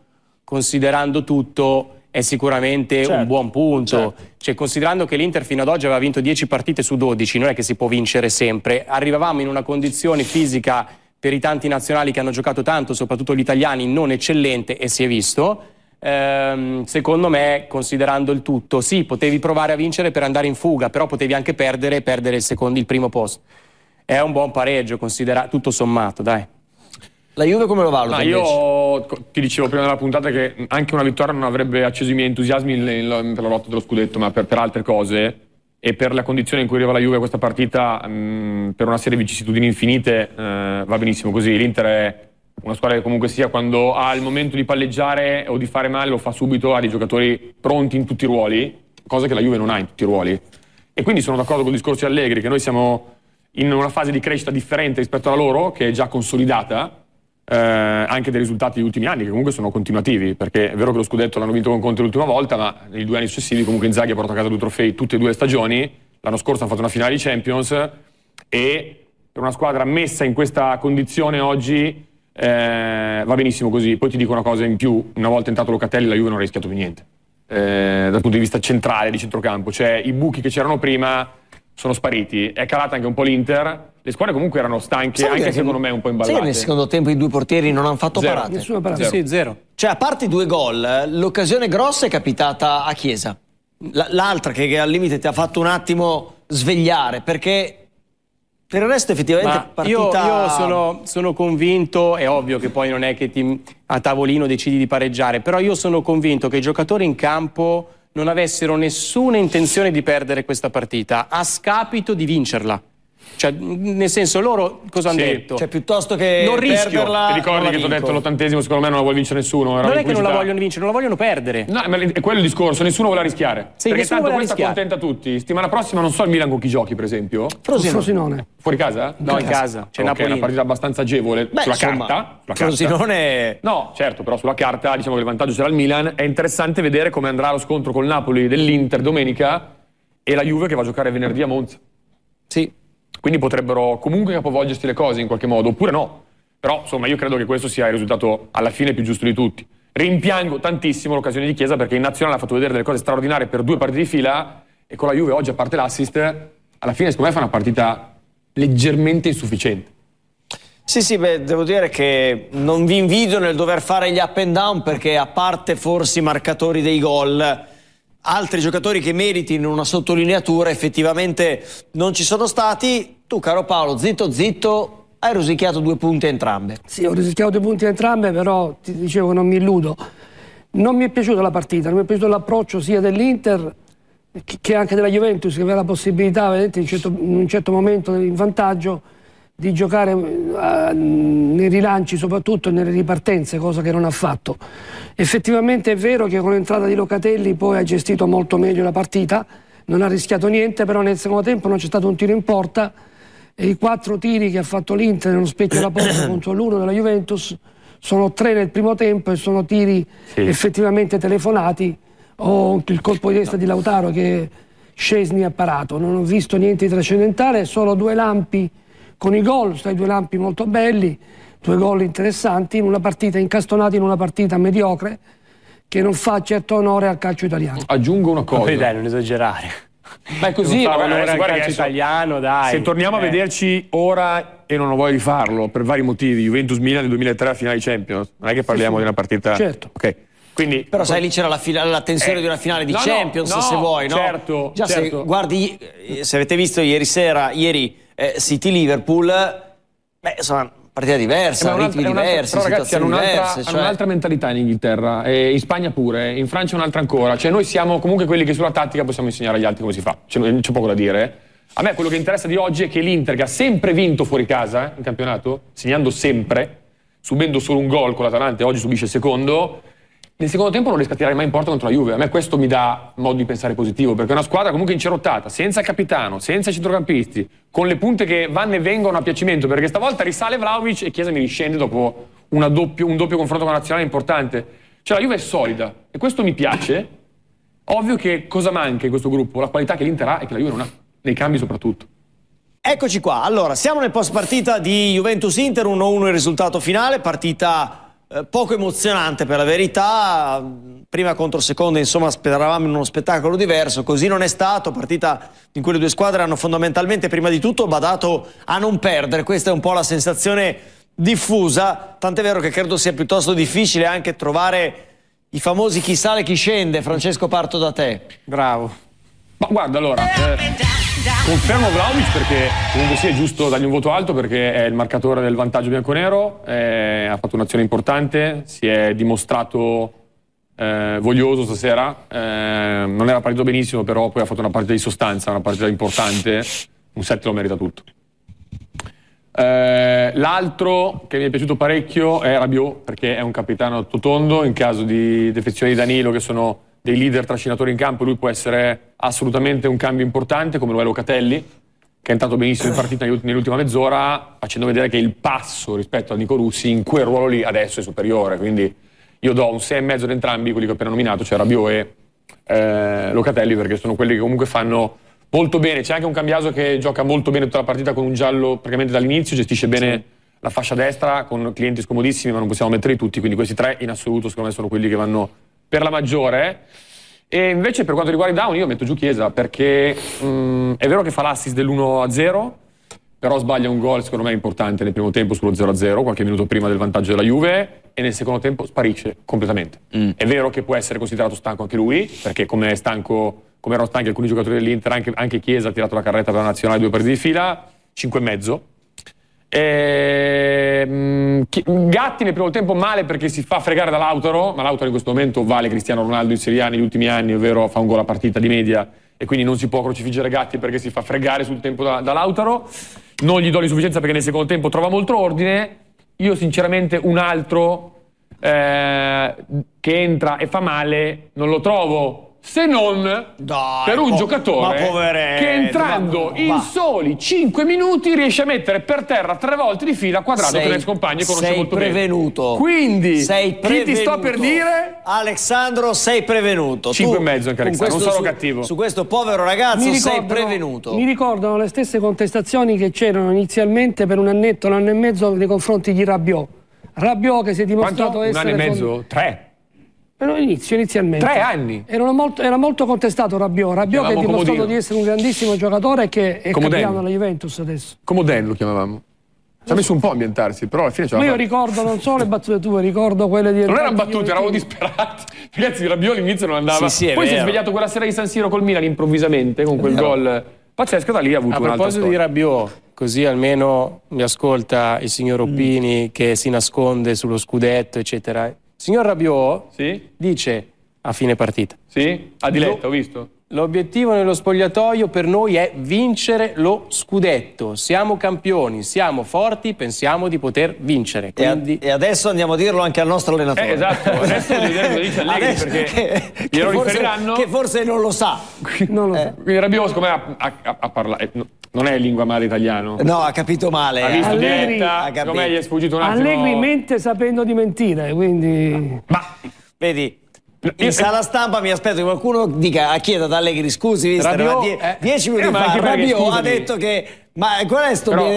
Speaker 4: considerando tutto, è sicuramente certo, un buon punto. Certo. Cioè, considerando che l'Inter fino ad oggi aveva vinto 10 partite su 12, non è che si può vincere sempre. Arrivavamo in una condizione fisica per i tanti nazionali che hanno giocato tanto, soprattutto gli italiani, non eccellente e si è visto ehm, secondo me, considerando il tutto, sì, potevi provare a vincere per andare in fuga, però potevi anche perdere e perdere il, secondo, il primo posto. È un buon pareggio, considera- tutto sommato, dai. La Juve come lo valuta? Ma io ti dicevo prima della puntata che anche una
Speaker 2: vittoria non avrebbe acceso i miei entusiasmi per la lotta dello scudetto, ma per, per altre cose. E per la condizione in cui arriva la Juve questa partita, mh, mm, per una serie di vicissitudini infinite, eh, va benissimo così. L'Inter è una squadra che comunque sia quando ha il momento di palleggiare o di fare male lo fa subito, ha dei giocatori pronti in tutti i ruoli, cosa che la Juve non ha in tutti i ruoli. E quindi sono d'accordo con il discorso di Allegri, che noi siamo in una fase di crescita differente rispetto alla loro, che è già consolidata, eh, anche dei risultati degli ultimi anni, che comunque sono continuativi, perché è vero che lo scudetto l'hanno vinto con Conte l'ultima volta, ma nei due anni successivi comunque Inzaghi ha portato a casa due trofei tutte e due le stagioni, l'anno scorso hanno fatto una finale di Champions e per una squadra messa in questa condizione oggi eh, va benissimo così. Poi ti dico una cosa in più, una volta entrato Locatelli la Juve non ha rischiato più niente, eh, dal punto di vista centrale di centrocampo, cioè i buchi che c'erano prima sono spariti, è calata anche un po' l'Inter, le squadre comunque erano stanche, Sai anche secondo me un po'
Speaker 3: imballate. Sì, nel secondo tempo i due portieri non hanno fatto zero. parate. Nessuna parata. Zero. Sì, zero. Cioè, a parte due gol, l'occasione grossa è capitata a Chiesa. L'altra che al limite ti ha fatto un attimo svegliare, perché per il resto effettivamente Ma partita... Io, io sono,
Speaker 4: sono, convinto, è ovvio che poi non è che ti, a tavolino decidi di pareggiare, però io sono convinto che i giocatori in campo non avessero nessuna intenzione di perdere questa partita, a scapito di vincerla. Cioè, nel senso, loro cosa hanno sì. detto? Cioè, piuttosto che non rischio. perderla... Ti ricordi che ti ho detto l'ottantesimo, secondo me non la vuole vincere nessuno. non è che non la vogliono vincere, non la
Speaker 2: vogliono perdere. No, ma è quello il discorso, nessuno vuole rischiare. Sì, Perché tanto questa rischiare. contenta tutti. Settimana prossima non so il Milan con chi giochi, per esempio. Frosinone. Frosinone. Fuori casa? No, in, casa. C'è okay, Napoli. È una partita abbastanza agevole. Beh, sulla, insomma, carta, sulla Frosinone... Carta. No, certo, però sulla carta diciamo che il vantaggio sarà il Milan. È interessante vedere come andrà lo scontro con il Napoli dell'Inter domenica e la Juve che va a giocare venerdì a Monza. Sì. Quindi potrebbero comunque capovolgersi le cose in qualche modo, oppure no. Però insomma io credo che questo sia il risultato alla fine più giusto di tutti. Rimpiango tantissimo l'occasione di Chiesa perché in nazionale ha fatto vedere delle cose straordinarie per due partite di fila e con la Juve oggi a parte l'assist, alla fine secondo me fa una partita leggermente insufficiente.
Speaker 3: Sì, sì, beh, devo dire che non vi invidio nel dover fare gli up and down perché a parte forse i marcatori dei gol altri giocatori che meritino una sottolineatura effettivamente non ci sono stati. Tu, caro Paolo, zitto zitto, hai rosicchiato due punti a entrambe.
Speaker 1: Sì, ho rosicchiato due punti a entrambe, però ti dicevo non mi illudo. Non mi è piaciuta la partita, non mi è piaciuto l'approccio sia dell'Inter che anche della Juventus, che aveva la possibilità, vedete, in, certo, in un certo momento in vantaggio di giocare uh, nei rilanci, soprattutto nelle ripartenze, cosa che non ha fatto. Effettivamente è vero che con l'entrata di Locatelli poi ha gestito molto meglio la partita, non ha rischiato niente, però nel secondo tempo non c'è stato un tiro in porta e i quattro tiri che ha fatto l'Inter nello specchio della porta *clears throat* contro l'uno della Juventus sono tre nel primo tempo e sono tiri sì. effettivamente telefonati o il colpo di destra di Lautaro che Scesni ha parato. Non ho visto niente di trascendentale, solo due lampi con i gol, sai due lampi molto belli, due gol interessanti in una partita incastonata in una partita mediocre che non fa certo onore al calcio italiano. Aggiungo una cosa. dai, non
Speaker 2: esagerare. Ma è così, non fa il calcio adesso,
Speaker 4: italiano, dai. Se torniamo eh. a
Speaker 2: vederci ora e non ho voglia di farlo per vari motivi, Juventus Milan nel 2003 finale Champions, non è che parliamo sì, sì. di una partita Certo. Okay. Quindi, Però sai lì c'era la, la, tensione eh, di una finale di no, Champions no, se vuoi, no? Certo,
Speaker 3: Già certo. se guardi eh, se avete visto ieri sera, ieri eh, City-Liverpool, beh, insomma, partita
Speaker 1: diversa, eh, ritmi diversi, però, ragazzi, hanno un'altra, diverse, cioè... hanno
Speaker 2: un'altra, mentalità in Inghilterra, eh, in Spagna pure, in Francia un'altra ancora. Cioè noi siamo comunque quelli che sulla tattica possiamo insegnare agli altri come si fa. Cioè, c'è poco da dire. A me quello che interessa di oggi è che l'Inter, che ha sempre vinto fuori casa eh, in campionato, segnando sempre, subendo solo un gol con l'Atalanta e oggi subisce il secondo, nel secondo tempo non riesca a tirare mai in porta contro la Juve. A me questo mi dà modo di pensare positivo, perché è una squadra comunque incerottata, senza capitano, senza centrocampisti, con le punte che vanno e vengono a piacimento, perché stavolta risale Vlaovic e Chiesa mi riscende dopo doppio, un doppio confronto con la nazionale importante. Cioè la Juve è solida e questo mi piace. Ovvio che cosa manca in questo gruppo? La qualità che l'Inter ha e che la Juve non ha, nei cambi soprattutto.
Speaker 3: Eccoci qua, allora siamo nel post partita di Juventus-Inter, 1-1 il risultato finale, partita eh, poco emozionante per la verità, prima contro seconda insomma speravamo in uno spettacolo diverso, così non è stato, partita in cui le due squadre hanno fondamentalmente prima di tutto badato a non perdere, questa è un po' la sensazione diffusa, tant'è vero che credo sia piuttosto difficile anche trovare i famosi chi sale chi scende, Francesco parto da te. Bravo. Ma guarda allora... Eh...
Speaker 2: Confermo Vlaovic perché comunque sì giusto dargli un voto alto perché è il marcatore del vantaggio bianconero, eh, ha fatto un'azione importante, si è dimostrato eh, voglioso stasera, eh, non era partito benissimo però poi ha fatto una partita di sostanza, una partita importante, un set lo merita tutto. Eh, l'altro che mi è piaciuto parecchio è Rabiot, perché è un capitano tondo in caso di defezione di Danilo, che sono dei leader trascinatori in campo, lui può essere assolutamente un cambio importante, come lo è Locatelli, che è entrato benissimo in partita nell'ultima mezz'ora, facendo vedere che il passo rispetto a Nico Russi in quel ruolo lì adesso è superiore. Quindi io do un 6,5 ad entrambi, quelli che ho appena nominato, cioè Rabiot e eh, Locatelli, perché sono quelli che comunque fanno molto bene. C'è anche un cambiaso che gioca molto bene tutta la partita con un giallo praticamente dall'inizio, gestisce bene sì. la fascia destra con clienti scomodissimi, ma non possiamo metterli tutti. Quindi questi tre in assoluto secondo me sono quelli che vanno per la maggiore. E invece per quanto riguarda i down io metto giù Chiesa perché mh, mm, è vero che fa l'assist dell'1-0, però sbaglia un gol secondo me importante nel primo tempo sullo 0-0, qualche minuto prima del vantaggio della Juve e nel secondo tempo sparisce completamente. Mm. È vero che può essere considerato stanco anche lui, perché come, stanco, come erano stanchi alcuni giocatori dell'Inter, anche, anche, Chiesa ha tirato la carretta per la nazionale due partite di fila, 5,5. E... mezzo ehm, Gatti nel primo tempo male perché si fa fregare da Lautaro, ma Lautaro in questo momento vale Cristiano Ronaldo in Serie A negli ultimi anni, ovvero fa un gol a partita di media e quindi non si può crocifiggere Gatti perché si fa fregare sul tempo da, da Lautaro non gli do l'insufficienza perché nel secondo tempo trova molto ordine. Io sinceramente un altro eh, che entra e fa male non lo trovo se non Dai, per un giocatore che entrando ma... in soli 5 minuti riesce a mettere per terra tre volte di fila quadrato sei, che le compagno conosce sei molto prevenuto. bene. Quindi, sei prevenuto. Quindi, chi ti sto per dire?
Speaker 3: Alessandro, sei prevenuto. 5 e mezzo anche Alessandro, non sono su, cattivo. Su questo povero ragazzo sei prevenuto. Mi
Speaker 1: ricordano le stesse contestazioni che c'erano inizialmente per un annetto, un anno e mezzo nei confronti di Rabiot. Rabiot che si è dimostrato Quanto? essere... Un anno e mezzo? Con... Tre? All'inizio, inizialmente. Tre anni? Molto, era molto contestato Rabiot. Rabiot che è dimostrato Comodino. di essere un grandissimo giocatore che è Comodello. campiano alla Juventus adesso.
Speaker 2: Comoden lo chiamavamo. Ci ha messo un po' a ambientarsi, però alla fine ce l'ha fatta. Io
Speaker 1: ricordo non solo le battute tue, ricordo quelle di... Non erano battute,
Speaker 2: eravamo disperati. *laughs* Ragazzi, Rabiot all'inizio non andava. Sì, sì, Poi vero. si è svegliato quella sera di San Siro col Milan improvvisamente, con quel gol pazzesco, da lì ha avuto un altro A proposito di
Speaker 4: Rabiot, così almeno mi ascolta il signor Oppini mm. che si nasconde sullo scudetto, eccetera. Signor Rabiot sì? dice a fine partita. Sì? A diletto, ho visto. L'obiettivo nello spogliatoio per noi è vincere lo scudetto. Siamo campioni, siamo forti, pensiamo di poter vincere. Quindi... E, a, e, adesso andiamo a dirlo anche al nostro eh, allenatore.
Speaker 1: Eh, esatto, adesso lo dice Allegri adesso
Speaker 3: perché glielo riferiranno. Forse, che forse non lo sa. Non lo eh. sa. Rabiot, come ha, ha,
Speaker 2: ha parlato, eh, non è lingua male italiano. No, ha capito male. Ha visto eh. Allegri, dieta, ha capito. gli è sfuggito
Speaker 3: un attimo. Allegri
Speaker 1: mente sapendo di mentire, quindi... Ma...
Speaker 3: Vedi, in eh, eh, sala stampa mi aspetto che qualcuno dica, chieda ad Allegri scusi, mister, Rabiot, die- eh, dieci eh, minuti eh, fa Rabiot ha detto che... Ma qual è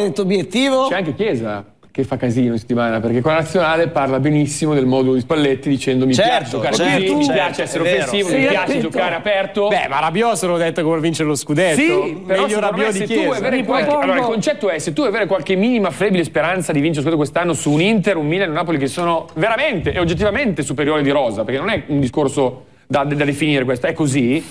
Speaker 3: questo obiettivo? C'è anche Chiesa che fa casino
Speaker 2: in settimana, perché con la nazionale parla benissimo del modulo di Spalletti dicendo mi certo, piace giocare certo, così, certo, mi piace essere offensivo, sì, mi piace detto. giocare aperto. Beh, ma Rabiot se l'ho detto come vincere lo scudetto. Sì, meglio Rabiot di Chiesa. Qualche, allora, il concetto è se tu vuoi avere qualche minima flebile speranza di vincere lo scudetto quest'anno su un Inter, un Milan e un Napoli che sono veramente e oggettivamente superiori di Rosa, perché non è un discorso da, da definire questo, è così,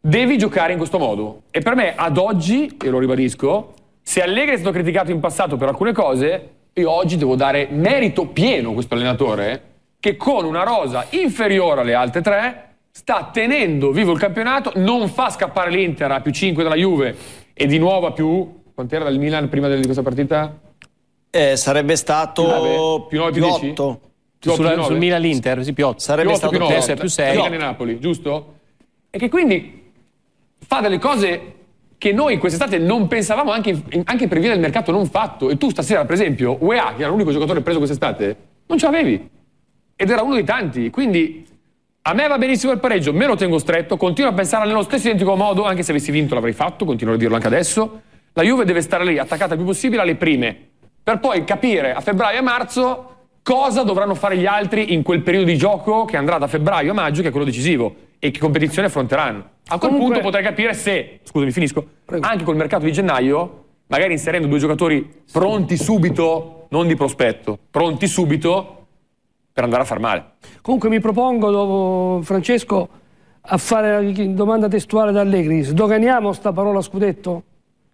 Speaker 2: devi giocare in questo modo. E per me ad oggi, e lo ribadisco, se Allegri è stato criticato in passato per alcune cose, io oggi devo dare merito pieno a questo allenatore che con una rosa inferiore alle altre tre sta tenendo vivo il campionato, non fa scappare l'Inter a più 5 della Juve e di nuovo a più... Quant'era dal Milan prima di questa partita? Eh, sarebbe stato ah, più, 9, più, 9, più 8. Più sul, 9. sul Milan
Speaker 4: l'Inter, sì, più 8. Sarebbe più 8, stato più 9, più 6. Milan e
Speaker 2: Napoli, giusto? E che quindi fa delle cose che noi quest'estate non pensavamo anche, anche, per via del mercato non fatto. E tu stasera, per esempio, UEA, che era l'unico giocatore preso quest'estate, non ce l'avevi. Ed era uno dei tanti. Quindi a me va benissimo il pareggio, me lo tengo stretto, continuo a pensare nello stesso identico modo, anche se avessi vinto l'avrei fatto, continuo a dirlo anche adesso. La Juve deve stare lì, attaccata il più possibile alle prime, per poi capire a febbraio e marzo cosa dovranno fare gli altri in quel periodo di gioco che andrà da febbraio a maggio, che è quello decisivo e che competizione affronteranno. A quel Comunque... punto potrei capire se, scusami, finisco, Prego. anche col mercato di gennaio, magari inserendo due giocatori pronti subito, non di prospetto, pronti subito per andare a far male.
Speaker 1: Comunque mi propongo, dopo Francesco, a fare la domanda testuale ad Allegri. Sdoganiamo sta parola scudetto?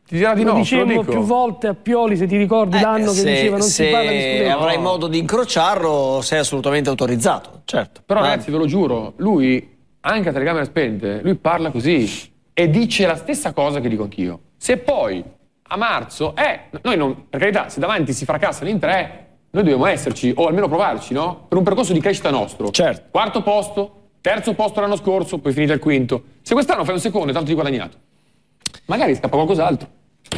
Speaker 1: Ti dirà di lo no, dicemmo più volte a Pioli, se ti ricordi eh, l'anno se, che diceva non si parla di scudetto. Se avrai
Speaker 3: modo di incrociarlo, sei assolutamente autorizzato, certo. Però eh. ragazzi, ve lo giuro, lui
Speaker 2: anche a telecamere spente, lui parla così e dice la stessa cosa che dico anch'io. Se poi a marzo, eh, noi non, per carità, se davanti si fracassano in tre, noi dobbiamo esserci, o almeno provarci, no? Per un percorso di crescita nostro. Certo. Quarto posto, terzo posto l'anno scorso, poi finita al quinto. Se quest'anno fai un secondo, tanto ti guadagnato. Magari scappa
Speaker 4: qualcos'altro.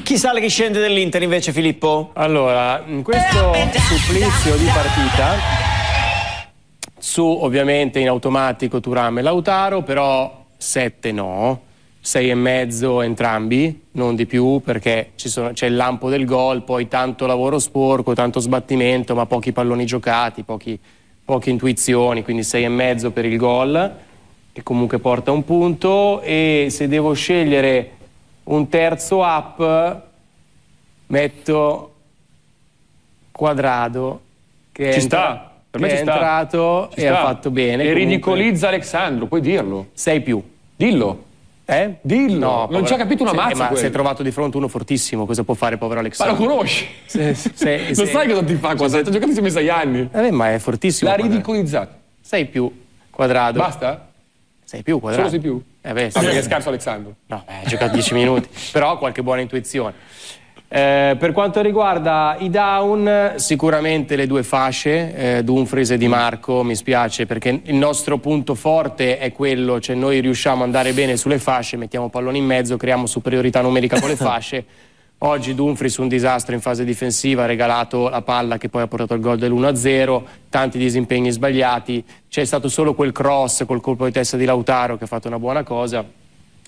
Speaker 4: Chi sale chi scende dell'Inter invece, Filippo? Allora, in questo supplizio di partita su ovviamente in automatico Turam e Lautaro, però 7 no, 6 e mezzo entrambi, non di più perché c'è il lampo del gol, poi tanto lavoro sporco, tanto sbattimento, ma pochi palloni giocati, pochi, poche intuizioni, quindi 6 e mezzo per il gol che comunque porta un punto e se devo scegliere un terzo up metto Quadrado che ci entra... sta per me è sta. entrato ci e sta. ha fatto bene. E comunque. ridicolizza Alessandro, puoi dirlo. Sei più. Dillo. Eh? Dillo, no, non ci ha capito una mazza. Sì, eh, ma si è trovato di fronte uno fortissimo, cosa può fare povero Alessandro? Ma lo
Speaker 5: conosci? Se, se, *laughs* se, lo sai cosa ti fa qua? Cioè, ti ha
Speaker 4: giocato insieme agli anni. Eh, ma è fortissimo. L'ha ridicolizzato. Sei più Quadrado. Basta? Sei più quadrado. Solo sei più? Eh beh, sì. Ah, perché è scarso Alessandro. No, beh, ha giocato dieci minuti, *laughs* però qualche buona intuizione. Eh, per quanto riguarda i down, sicuramente le due fasce, eh, Dumfries e Di Marco, mi spiace perché il nostro punto forte è quello, cioè noi riusciamo ad andare bene sulle fasce, mettiamo pallone in mezzo, creiamo superiorità numerica con le *laughs* fasce. Oggi Dumfries un disastro in fase difensiva, ha regalato la palla che poi ha portato al gol dell'1-0, tanti disimpegni sbagliati, c'è stato solo quel cross col colpo di testa di Lautaro che ha fatto una buona cosa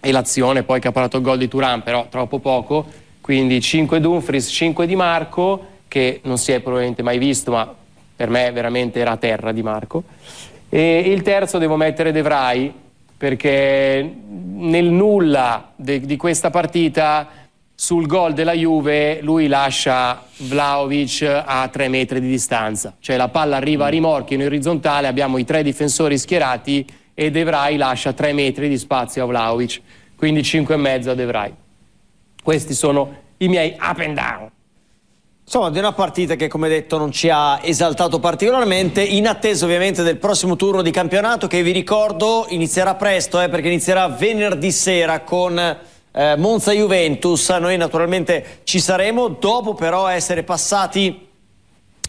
Speaker 4: e l'azione poi che ha parato il gol di Turan, però troppo poco quindi 5 Dumfries, 5 Di Marco, che non si è probabilmente mai visto, ma per me veramente era terra Di Marco. E il terzo devo mettere De Vrij, perché nel nulla de, di questa partita sul gol della Juve lui lascia Vlaovic a 3 metri di distanza, cioè la palla arriva a mm. rimorchio in orizzontale, abbiamo i tre difensori schierati e De Vrij lascia 3 metri di spazio a Vlaovic, quindi 5,5 a De Vrij. Questi sono i miei up and down. Insomma, di una partita che, come detto, non ci ha
Speaker 3: esaltato particolarmente, in attesa ovviamente del prossimo turno di campionato che vi ricordo inizierà presto, eh, perché inizierà venerdì sera con eh, Monza Juventus. Noi naturalmente ci saremo, dopo però essere passati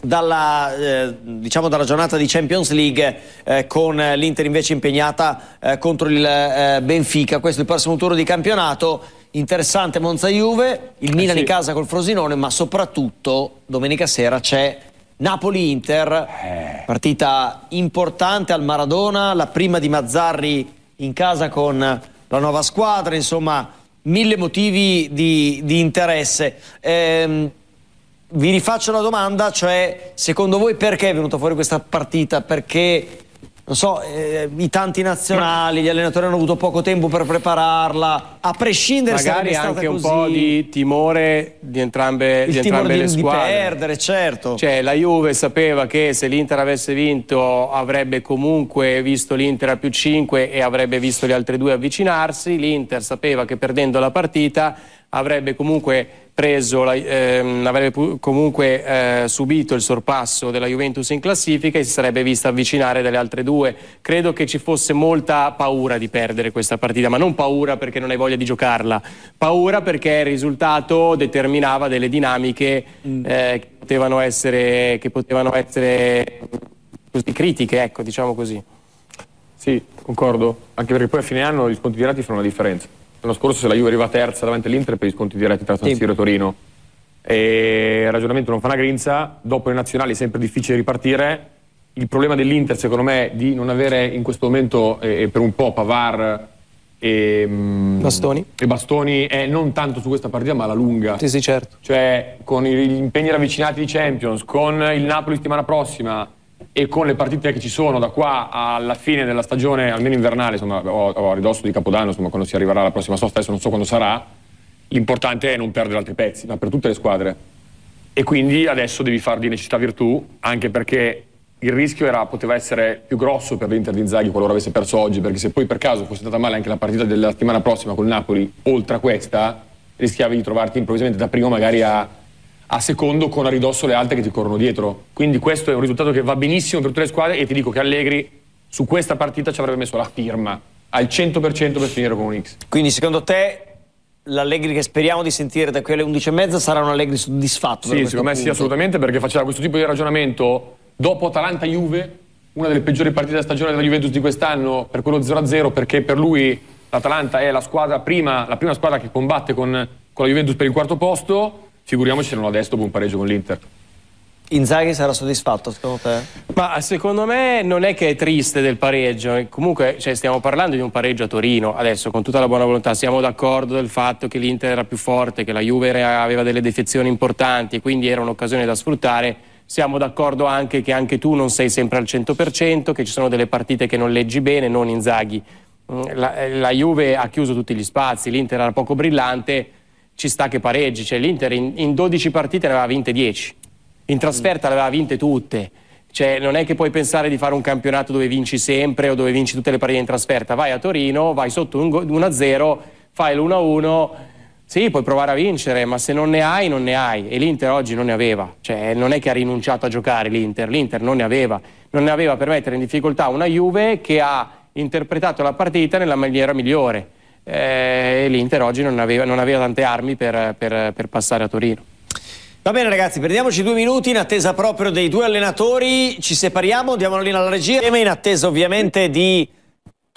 Speaker 3: dalla, eh, diciamo dalla giornata di Champions League eh, con l'Inter invece impegnata eh, contro il eh, Benfica. Questo è il prossimo turno di campionato Interessante Monza Juve, il eh Milan eh sì. in casa col Frosinone, ma soprattutto domenica sera c'è Napoli-Inter, eh. partita importante al Maradona, la prima di Mazzarri in casa con la nuova squadra, insomma mille motivi di, di interesse. Ehm, vi rifaccio la domanda, cioè secondo voi perché è venuta fuori questa partita? Perché non so, eh, i tanti nazionali, gli allenatori hanno avuto poco tempo per prepararla, a prescindere se Magari anche un così. po' di
Speaker 4: timore di entrambe, di entrambe di, le squadre. Di perdere, certo. Cioè, la Juve sapeva che se l'Inter avesse vinto avrebbe comunque visto l'Inter a più 5 e avrebbe visto le altre due avvicinarsi. L'Inter sapeva che perdendo la partita avrebbe comunque, preso, ehm, avrebbe comunque eh, subito il sorpasso della Juventus in classifica e si sarebbe vista avvicinare dalle altre due. Credo che ci fosse molta paura di perdere questa partita, ma non paura perché non hai voglia di giocarla, paura perché il risultato determinava delle dinamiche mm. eh, che potevano essere, che potevano essere critiche, ecco, diciamo così. Sì, concordo,
Speaker 2: anche perché poi a fine anno gli sconti tirati fanno la differenza. L'anno scorso se la Juve arriva terza davanti all'Inter per gli sconti diretti tra San Siro e Torino. E il ragionamento non fa una grinza, dopo le nazionali è sempre difficile ripartire. Il problema dell'Inter secondo me è di non avere in questo momento eh, per un po' Pavar e mm, Bastoni, e Bastoni è non tanto su questa partita ma alla lunga. Sì, sì, certo. Cioè con gli impegni ravvicinati di Champions, con il Napoli settimana prossima, e con le partite che ci sono da qua alla fine della stagione, almeno invernale, insomma, o a ridosso di Capodanno, insomma, quando si arriverà alla prossima sosta, adesso non so quando sarà, l'importante è non perdere altri pezzi, ma per tutte le squadre. E quindi adesso devi far di necessità virtù, anche perché il rischio era, poteva essere più grosso per l'Inter di Inzaghi qualora avesse perso oggi, perché se poi per caso fosse andata male anche la partita della settimana prossima col Napoli, oltre a questa, rischiavi di trovarti improvvisamente da primo magari a a secondo con a ridosso le altre che ti corrono dietro. Quindi questo è un risultato che va benissimo per tutte le squadre e ti dico che Allegri su questa partita ci avrebbe messo la firma al 100% per finire con
Speaker 3: un X. Quindi secondo te l'Allegri che speriamo di sentire da qui alle 11.30 sarà un Allegri soddisfatto. Sì, secondo me punto. sì, assolutamente, perché faceva questo tipo di ragionamento
Speaker 2: dopo Atalanta-Juve, una delle peggiori partite della stagione della Juventus di quest'anno, per quello 0-0, perché per lui l'Atalanta è la, prima, la prima squadra che combatte con, con, la Juventus
Speaker 4: per il quarto posto, figuriamoci se non avesse dopo un pareggio con l'Inter. Inzaghi sarà soddisfatto secondo te? Ma secondo me non è che è triste del pareggio, eh. comunque cioè, stiamo parlando di un pareggio a Torino, adesso con tutta la buona volontà siamo d'accordo del fatto che l'Inter era più forte, che la Juve aveva delle defezioni importanti, e quindi era un'occasione da sfruttare, siamo d'accordo anche che anche tu non sei sempre al 100%, che ci sono delle partite che non leggi bene, non Inzaghi. Mm, la, la Juve ha chiuso tutti gli spazi, l'Inter era poco brillante, ci sta che pareggi, cioè l'Inter in, in 12 partite ne aveva vinte 10, in trasferta le aveva vinte tutte, cioè, non è che puoi pensare di fare un campionato dove vinci sempre o dove vinci tutte le partite in trasferta. Vai a Torino, vai sotto 1-0, fai l'1-1. Sì, puoi provare a vincere, ma se non ne hai, non ne hai. E l'Inter oggi non ne aveva. Cioè, non è che ha rinunciato a giocare l'Inter, l'Inter non ne aveva. Non ne aveva per mettere in difficoltà una Juve che ha interpretato la partita nella maniera migliore eh, e l'Inter oggi non aveva, non aveva tante armi per, per, per passare a Torino.
Speaker 3: Va bene ragazzi, prendiamoci due minuti in attesa proprio dei due allenatori, ci separiamo, diamo la linea alla regia, in attesa ovviamente di...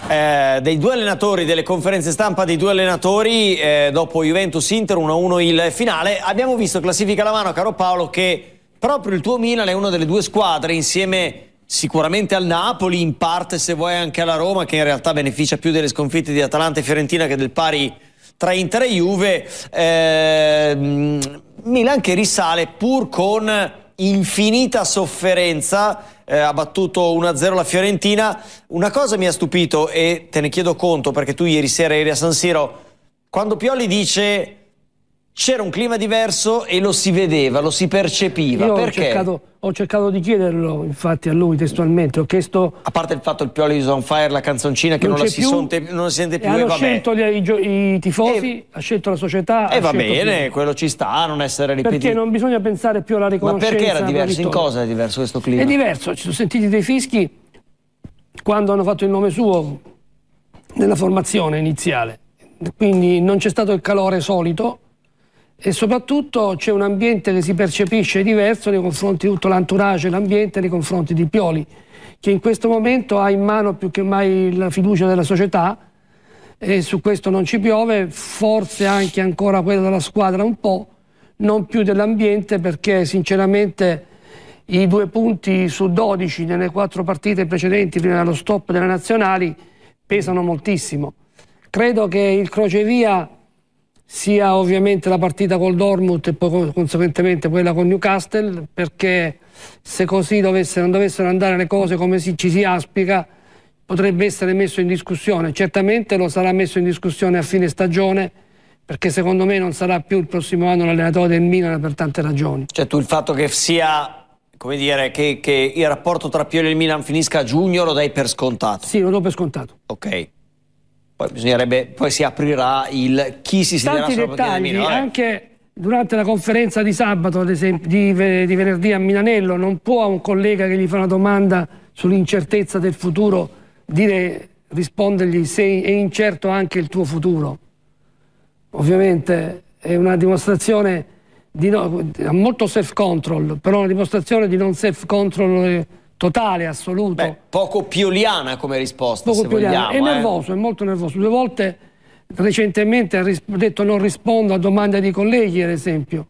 Speaker 3: Eh, dei due allenatori, delle conferenze stampa dei due allenatori eh, dopo Juventus-Inter 1-1 il finale abbiamo visto classifica alla mano caro Paolo che proprio il tuo Milan è una delle due squadre insieme sicuramente al Napoli, in parte se vuoi anche alla Roma, che in realtà beneficia più delle sconfitte di Atalanta e Fiorentina che del pari tra Inter e Juve. Eh, Milan che risale pur con infinita sofferenza, eh, ha battuto 1-0 la Fiorentina. Una cosa mi ha stupito e te ne chiedo conto perché tu ieri sera eri a San Siro, quando Pioli dice c'era un clima diverso e lo si vedeva, lo si percepiva. Io Perché? Ho cercato,
Speaker 1: ho cercato, di chiederlo, infatti, a lui testualmente. Ho chiesto. A
Speaker 3: parte il fatto il Pioli is on fire, la canzoncina che non, non, la si, più, sonte, non si, sente più. E hanno e scelto
Speaker 1: i, i tifosi, e, ha scelto la società. E va bene, più.
Speaker 3: quello ci sta, non essere ripetuto. Perché
Speaker 1: non bisogna pensare più alla riconoscenza. Ma perché era diverso? In cosa
Speaker 3: è diverso questo clima? È diverso,
Speaker 1: ci sono sentiti dei fischi quando hanno fatto il nome suo nella formazione iniziale. Quindi non c'è stato il calore solito e soprattutto c'è un ambiente che si percepisce diverso nei confronti di tutto l'entourage, l'ambiente nei confronti di Pioli, che in questo momento ha in mano più che mai la fiducia della società e su questo non ci piove, forse anche ancora quella della squadra un po', non più dell'ambiente perché sinceramente i due punti su 12 nelle quattro partite precedenti prima dello stop delle nazionali pesano moltissimo. Credo che il crocevia sia ovviamente la partita col Dortmund e poi conseguentemente quella con Newcastle perché se così dovesse, non dovessero andare le cose come si, ci si aspica potrebbe essere messo in discussione certamente lo sarà messo in discussione a fine stagione perché secondo me non sarà più il prossimo anno l'allenatore del Milan per tante ragioni
Speaker 3: cioè tu il fatto che sia come dire, che, che il rapporto tra Pioli e il Milan finisca a giugno lo dai per scontato?
Speaker 1: Sì, lo do per scontato.
Speaker 3: Ok. Poi bisognerebbe, poi si aprirà il chi si siederà sulla panchina di Milan. Eh.
Speaker 1: Anche durante la conferenza di sabato, ad esempio, di, di venerdì a Milanello, non può un collega che gli fa una domanda sull'incertezza del futuro dire, rispondergli se è incerto anche il tuo futuro. Ovviamente è una dimostrazione di no, molto self-control, però una dimostrazione di non self-control eh, totale, assoluto. Beh,
Speaker 3: poco pioliana come risposta, poco se pioliana. vogliamo. È eh. nervoso,
Speaker 1: è molto nervoso. Due volte recentemente ha detto non rispondo a domande di colleghi, ad esempio.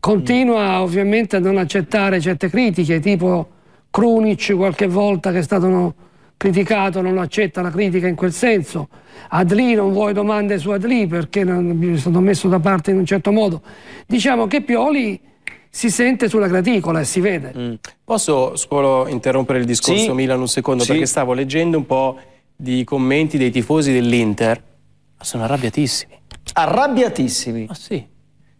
Speaker 1: Continua mm. ovviamente a non accettare certe critiche, tipo Krunic qualche volta che è stato no, criticato, non accetta la critica in quel senso. Adli non vuoi domande su Adli perché non, stato messo da parte in un certo modo. Diciamo che Pioli si sente sulla graticola e si vede. Mm.
Speaker 4: Posso solo interrompere il discorso sì. Milan un secondo? Sì. Perché stavo leggendo un po' di commenti dei tifosi dell'Inter. sono arrabbiatissimi. Arrabbiatissimi? Ma ah, sì.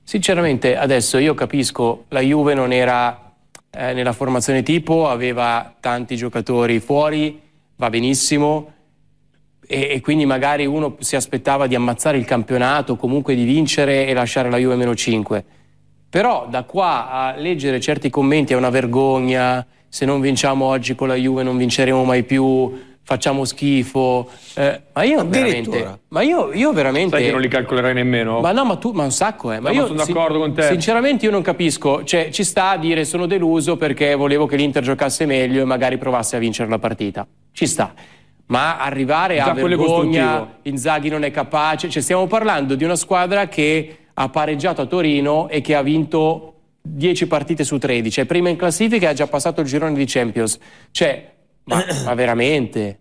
Speaker 4: Sinceramente adesso io capisco, la Juve non era eh, nella formazione tipo, aveva tanti giocatori fuori, va benissimo, e, e, quindi magari uno si aspettava di ammazzare il campionato, comunque di vincere e lasciare la Juve meno 5. Però da qua a leggere certi commenti è una vergogna, se non vinciamo oggi con la Juve non vinceremo mai più, facciamo schifo. Eh, ma io veramente. Ma io, io veramente. Sai che non li calcolerai nemmeno. Ma no, ma tu, ma un sacco, eh. Ma no, io sono d'accordo con te. Sinceramente, io non capisco. Cioè, ci sta a dire sono deluso perché volevo che l'Inter giocasse meglio e magari provasse a vincere la partita. Ci sta. Ma arrivare Già a vergogna, Inzaghi non è capace. Cioè, stiamo parlando di una squadra che ha pareggiato a Torino e che ha vinto 10 partite su 13, è prima in classifica e ha già passato il girone di Champions. Cioè, ma, *clears throat* ma veramente?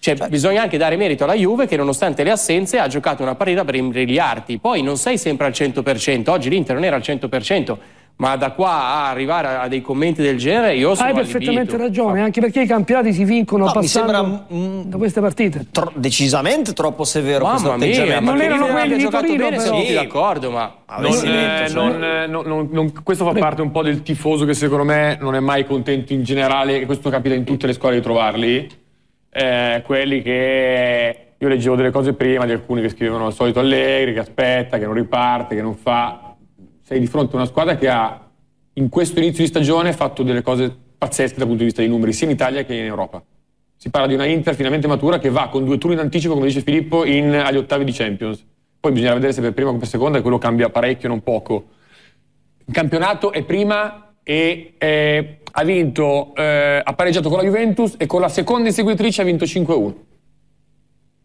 Speaker 4: Cioè, cioè, bisogna anche dare merito alla Juve che nonostante le assenze ha giocato una partita per imbrigliarti. Poi non sei sempre al 100%, oggi l'Inter non era al 100%, ma da qua a arrivare a dei commenti del genere
Speaker 3: io sono Hai perfettamente allibito.
Speaker 1: ragione, anche perché i campionati si vincono no, passando sembra, da queste partite.
Speaker 3: Tro decisamente troppo severo Mamma questo atteggiamento. Mia, non erano quelli di Torino, bene, sì.
Speaker 4: d'accordo, ma ah, eh, non, eh, non,
Speaker 2: non, non, questo fa parte un po' del tifoso che secondo me non è mai contento in generale, e questo capita in tutte le scuole di trovarli, eh, quelli che io leggevo delle cose prima di alcuni che scrivevano al solito Allegri, che aspetta, che non riparte, che non fa sei di fronte a una squadra che ha in questo inizio di stagione fatto delle cose pazzesche dal punto di vista dei numeri, sia in Italia che in Europa. Si parla di una Inter finalmente matura che va con due turni in anticipo, come dice Filippo, in, agli ottavi di Champions. Poi bisognerà vedere se per prima o per seconda, e quello cambia parecchio, non poco. Il campionato è prima e eh, ha vinto, eh, ha pareggiato con la Juventus e con la seconda inseguitrice ha vinto 5-1.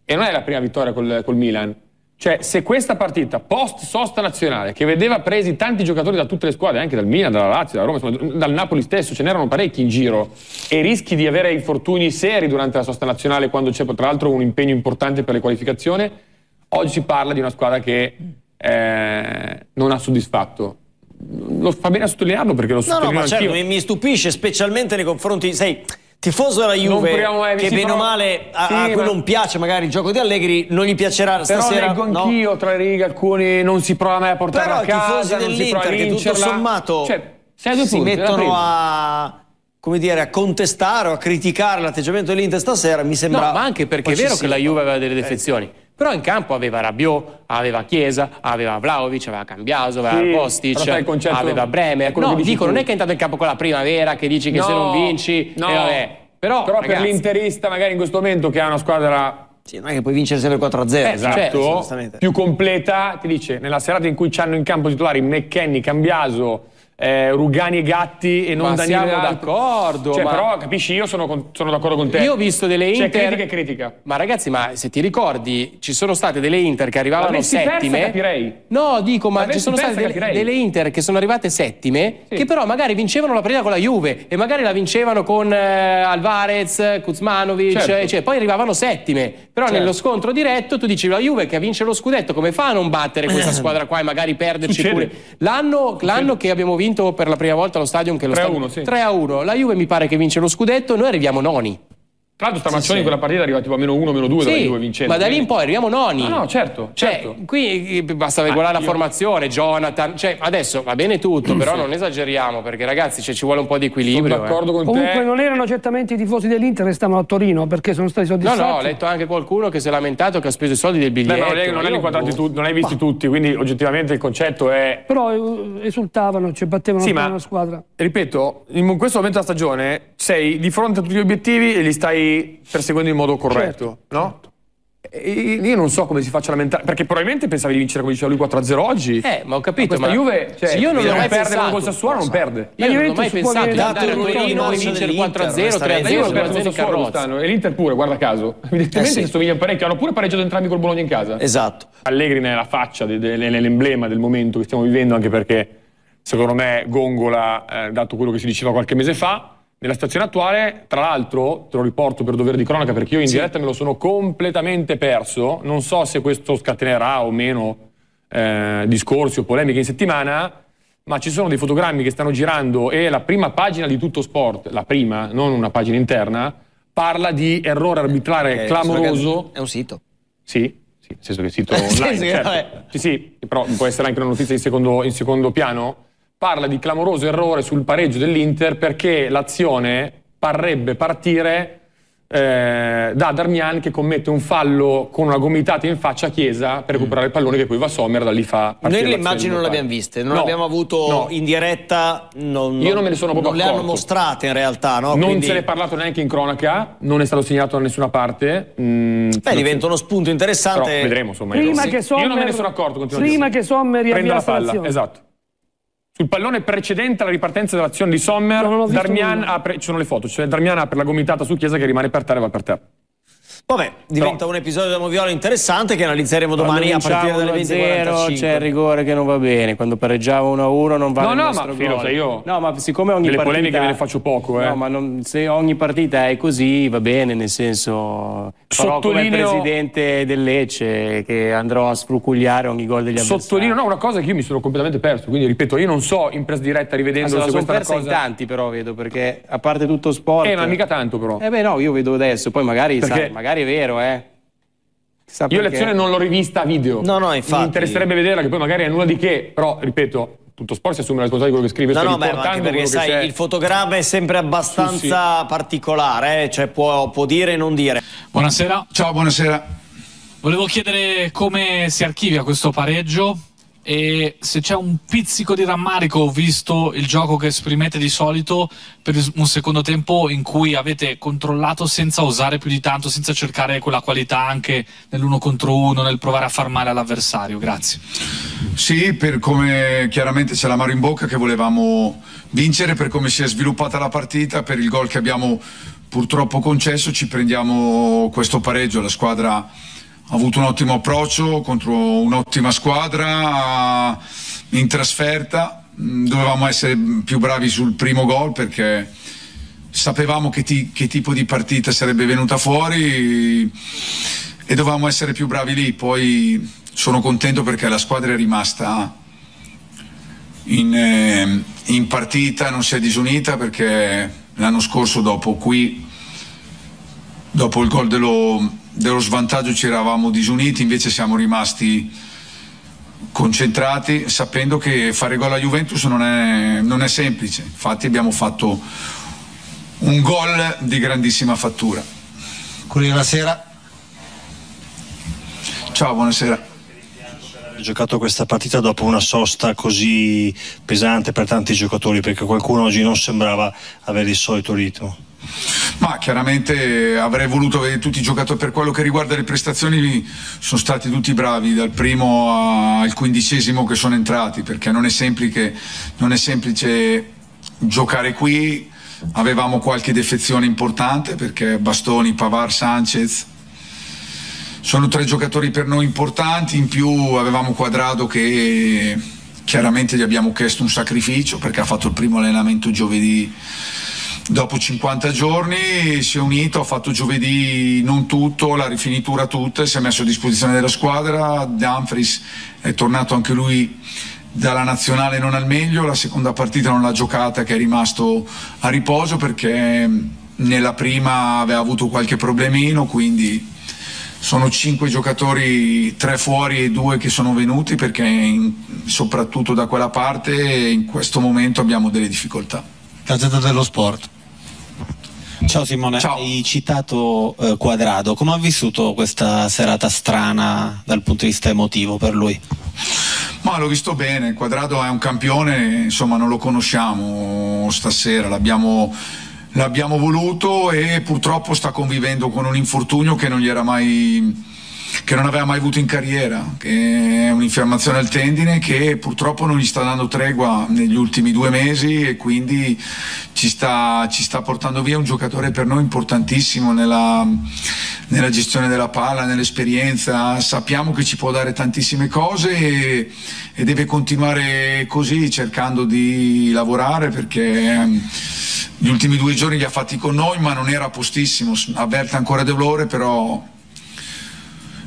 Speaker 2: E non è la prima vittoria col, col Milan cioè, se questa partita post sosta nazionale, che vedeva presi tanti giocatori da tutte le squadre, anche dal Milan, dalla Lazio, dalla Roma, insomma, dal Napoli stesso, ce n'erano parecchi in giro, e rischi di avere infortuni seri durante la sosta nazionale, quando c'è tra l'altro un impegno importante per le qualificazioni, oggi si parla di una squadra che eh, non ha soddisfatto lo fa bene a sottolinearlo perché lo no, sottolineo no, ma certo, mi, mi,
Speaker 3: stupisce specialmente nei confronti sai, tifoso della Juve mai, che bene o male a, sì, a cui ma... non piace magari il gioco di Allegri non gli piacerà però stasera però leggo anch'io
Speaker 2: no? tra le righe alcuni non si prova mai a portare però a casa però i tifosi dell'Inter che tutto sommato cioè,
Speaker 3: punti, si mettono a come dire, a contestare o a criticare l'atteggiamento dell'Inter stasera mi sembra... No, ma anche perché è vero che la Juve
Speaker 4: aveva delle eh, defezioni. Eh. Però in campo aveva Rabiot, aveva Chiesa, aveva Vlaovic, aveva Cambiaso, aveva sì, Kostic, concetto... aveva Bremer. No, dico, tu. non è che è entrato in campo con la primavera che
Speaker 2: dici che no, se non vinci... Eh, no. Eh, vabbè. Però, Però ragazzi, per l'interista magari in questo momento che ha una squadra sì, non è che puoi vincere sempre 4-0. Eh, esatto, cioè, più completa, ti dice, nella serata in cui ci hanno in campo titolari McKenny, Cambiaso, eh, Rugani e Gatti e non ma Danilo siamo
Speaker 4: d'accordo. Cioè, ma... Però capisci, io sono, con, sono, d'accordo con te. Io ho visto delle Inter. Cioè critica e critica. Ma ragazzi, ma se ti ricordi, ci sono state delle Inter che arrivavano settime. Persa, capirei. No, dico, ma L'avessi ci sono state delle, delle, Inter che sono arrivate settime, sì. che però magari vincevano la prima con la Juve e magari la vincevano con eh, Alvarez, Kuzmanovic, certo. cioè, poi arrivavano settime. Però certo. nello scontro diretto tu dici la Juve che vince lo scudetto, come fa a non battere questa *laughs* squadra qua e magari perderci Succede. pure? L'anno, l'anno che abbiamo vinto vinto per la prima volta lo stadium che lo 3 1, stadio... sì. 3 a 1. La Juve mi pare che vince lo scudetto, noi arriviamo noni. Tra l'altro Stamacioni in quella
Speaker 2: partita arriva tipo a meno 1, meno 2 sì, dove vincendo. Ma da lì in poi
Speaker 4: arriviamo noni. No, ah, no, certo. Cioè, certo. qui eh, basta ah, regolare ah, la io... formazione, Jonathan. Cioè, adesso va bene tutto, però sì. non esageriamo, perché ragazzi cioè, ci vuole un po' di equilibrio. Sono d'accordo eh. con Comunque, te. Comunque
Speaker 1: non erano certamente i tifosi dell'Inter che stavano a Torino perché sono stati soddisfatti. No, no, ho letto
Speaker 4: anche
Speaker 2: qualcuno che si è lamentato che ha speso i soldi del biglietto. Beh, ma non, non, non, boh. non hai visti ma. tutti, quindi oggettivamente il concetto è.
Speaker 1: Però eh, esultavano, ci cioè, battevano sì, ma, la squadra. Ripeto, in questo
Speaker 2: momento della stagione sei di fronte a tutti gli obiettivi e li stai perseguendo in modo corretto, certo, no? Certo. E io non so come si faccia a lamentare perché probabilmente pensavi di vincere, come diceva lui, 4-0 oggi. Eh, ma ho capito. Ma, ma Juve, cioè, io non, non perde pensato, col Sassuolo, non perde. Io ma io non ho mai pensato di andare a Torino e vincere 4-0, 3-0, 4-0 E l'Inter pure, guarda caso. Eh Evidentemente eh sì. somigliano parecchio, hanno pure pareggiato entrambi col Bologna in casa. Esatto. Allegri nella faccia, nell'emblema del momento che stiamo vivendo, anche perché, secondo me, Gongola, eh, dato quello che si diceva qualche mese fa, nella situazione attuale, tra l'altro, te lo riporto per dovere di cronaca perché io in sì. diretta me lo sono completamente perso, non so se questo scatenerà o meno eh, discorsi o polemiche in settimana, ma ci sono dei fotogrammi che stanno girando e la prima pagina di Tutto Sport, la prima, non una pagina interna, parla di errore arbitrare eh, clamoroso. È un sito. Sì, nel senso che è un sito *laughs* online. sì, sì, certo. sì, sì, però può essere anche una notizia in secondo, in secondo piano parla di clamoroso errore sul pareggio dell'Inter perché l'azione parrebbe partire eh, da Darmian che commette un fallo con una gomitata in faccia a Chiesa per recuperare il pallone che poi va a Sommer da lì fa noi le immagini non le abbiamo viste non no, le abbiamo avuto no. in
Speaker 3: diretta non, non, io non me ne sono proprio non accorto. le hanno mostrate in realtà
Speaker 1: no? non Quindi... se ne è
Speaker 3: parlato neanche in cronaca
Speaker 2: non è stato segnato da nessuna parte mm, beh diventa uno spunto interessante Però vedremo insomma prima io. che Sommer io non me ne sono accorto prima che
Speaker 1: Sommer riavvia
Speaker 2: la, la palla esatto sul pallone precedente alla ripartenza dell'azione di Sommer, Darmian apre, ci sono le foto, cioè Darmian apre la gomitata su Chiesa che rimane per terra e va per terra.
Speaker 3: Vabbè, diventa Però... un episodio da Moviola interessante che analizzeremo domani a partire dalle 20.45. C'è il
Speaker 4: rigore che non va bene, quando pareggiava 1-1 non va bene. No, no, ma io... No, ma siccome ogni partita... Le polemiche ve le faccio poco, eh. No, ma non... se ogni partita è così va bene, nel senso... Farò Sottolineo... come presidente del Lecce che andrò a sfrucugliare ogni gol degli avversari. Sottolineo, no, una cosa che
Speaker 2: io mi sono completamente perso, quindi ripeto, io non so in presa diretta rivedendo ah, se, se questa cosa... in tanti
Speaker 4: però vedo, perché a parte tutto sport... Eh, ma mica tanto però. Eh beh no, io vedo adesso, poi magari, perché... sai, magari magari è vero, eh. Chissà Io perché. l'azione non l'ho rivista a video.
Speaker 3: No, no, infatti. Mi interesserebbe
Speaker 2: vederla, che poi magari è nulla di che, però, ripeto, tutto sport si assume la responsabilità di quello che scrive. No, no, beh, ma anche perché sai, c'è. il
Speaker 3: fotogramma è sempre abbastanza sì, sì. particolare, eh? cioè può, può dire e non dire. Buonasera. Ciao, buonasera. Volevo chiedere come si archivia questo pareggio, e
Speaker 2: se c'è un pizzico di rammarico ho visto il gioco che esprimete di solito per un secondo tempo in cui avete controllato senza usare più di tanto, senza cercare quella qualità
Speaker 5: anche nell'uno contro uno, nel provare a far male all'avversario. Grazie. Sì, per come chiaramente c'è l'amaro in bocca che volevamo vincere, per come si è sviluppata la partita, per il gol che abbiamo purtroppo concesso, ci prendiamo questo pareggio, la squadra ha avuto un ottimo approccio contro un'ottima squadra in trasferta. Mm, dovevamo essere più bravi sul primo gol perché sapevamo che, ti, che tipo di partita sarebbe venuta fuori e dovevamo essere più bravi lì. Poi sono contento perché la squadra è rimasta in, eh, in partita, non si è disunita perché l'anno scorso dopo qui, dopo il gol dello dello svantaggio ci eravamo disuniti, invece siamo rimasti concentrati sapendo che fare gol alla Juventus non è, non è semplice, infatti abbiamo fatto un gol di grandissima fattura. Corriere sera. Ciao, buonasera giocato questa partita dopo una
Speaker 3: sosta così pesante per tanti giocatori perché qualcuno oggi non sembrava avere il
Speaker 1: solito ritmo.
Speaker 5: Ma chiaramente avrei voluto vedere tutti i giocatori per quello che riguarda le prestazioni sono stati tutti bravi dal primo al quindicesimo che sono entrati perché non è semplice, non è semplice giocare qui avevamo qualche defezione importante perché Bastoni, Pavar, Sanchez sono tre giocatori per noi importanti, in più avevamo Quadrado che chiaramente gli abbiamo chiesto un sacrificio perché ha fatto il primo allenamento giovedì dopo 50 giorni si è unito, ha fatto giovedì non tutto, la rifinitura tutta, si è messo a disposizione della squadra, Dumfries è tornato anche lui dalla nazionale non al meglio, la seconda partita non l'ha giocata che è rimasto a riposo perché mm, nella prima aveva avuto qualche problemino, quindi sono cinque giocatori, tre fuori e due che sono venuti perché in, soprattutto da quella parte in questo momento abbiamo delle difficoltà. Gazzetta dello Sport. Ciao Simone, Ciao. hai citato eh, Quadrado, come ha vissuto
Speaker 3: questa serata strana dal punto di vista emotivo per lui?
Speaker 5: Ma l'ho visto bene, Quadrado è un campione, insomma non lo conosciamo stasera, l'abbiamo l'abbiamo voluto e purtroppo sta convivendo con un infortunio che non gli era mai che non aveva mai avuto in carriera, che è un'infiammazione al tendine che purtroppo non gli sta dando tregua negli ultimi due mesi e quindi ci sta, ci sta portando via un giocatore per noi importantissimo nella, nella gestione della palla, nell'esperienza, sappiamo che ci può dare tantissime cose e, e deve continuare così cercando di lavorare perché ehm, gli ultimi due giorni li ha fatti con noi, ma non era postissimo, avverte ancora dolore, però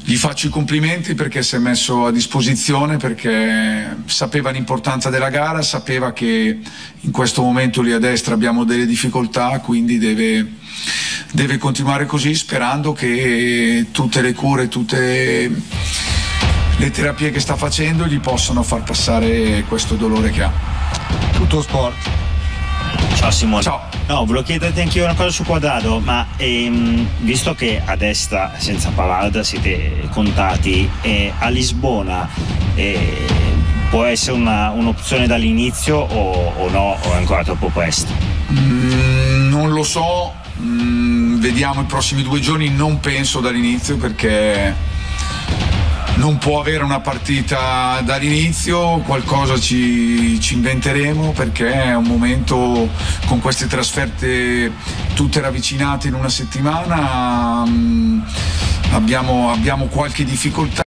Speaker 5: gli faccio i complimenti perché si è messo a disposizione, perché sapeva l'importanza della gara, sapeva che in questo momento lì a destra abbiamo delle difficoltà, quindi deve, deve continuare così sperando che tutte le cure, tutte le terapie che sta facendo gli possano far passare questo dolore che ha. Tutto sport. Ciao Simone. Ciao. No,
Speaker 3: volevo chiederti anche io una cosa su Quadrado, ma ehm, visto che a destra, senza Pavard, siete contati, eh, a Lisbona eh, può essere una, un'opzione dall'inizio o, o, no, o è ancora troppo presto?
Speaker 5: Mm, non lo so, mm, vediamo i prossimi due giorni, non penso dall'inizio perché non può avere una partita dall'inizio, qualcosa ci, ci, inventeremo perché è un momento con queste trasferte tutte ravvicinate in una settimana, mh, mm, abbiamo, abbiamo qualche difficoltà.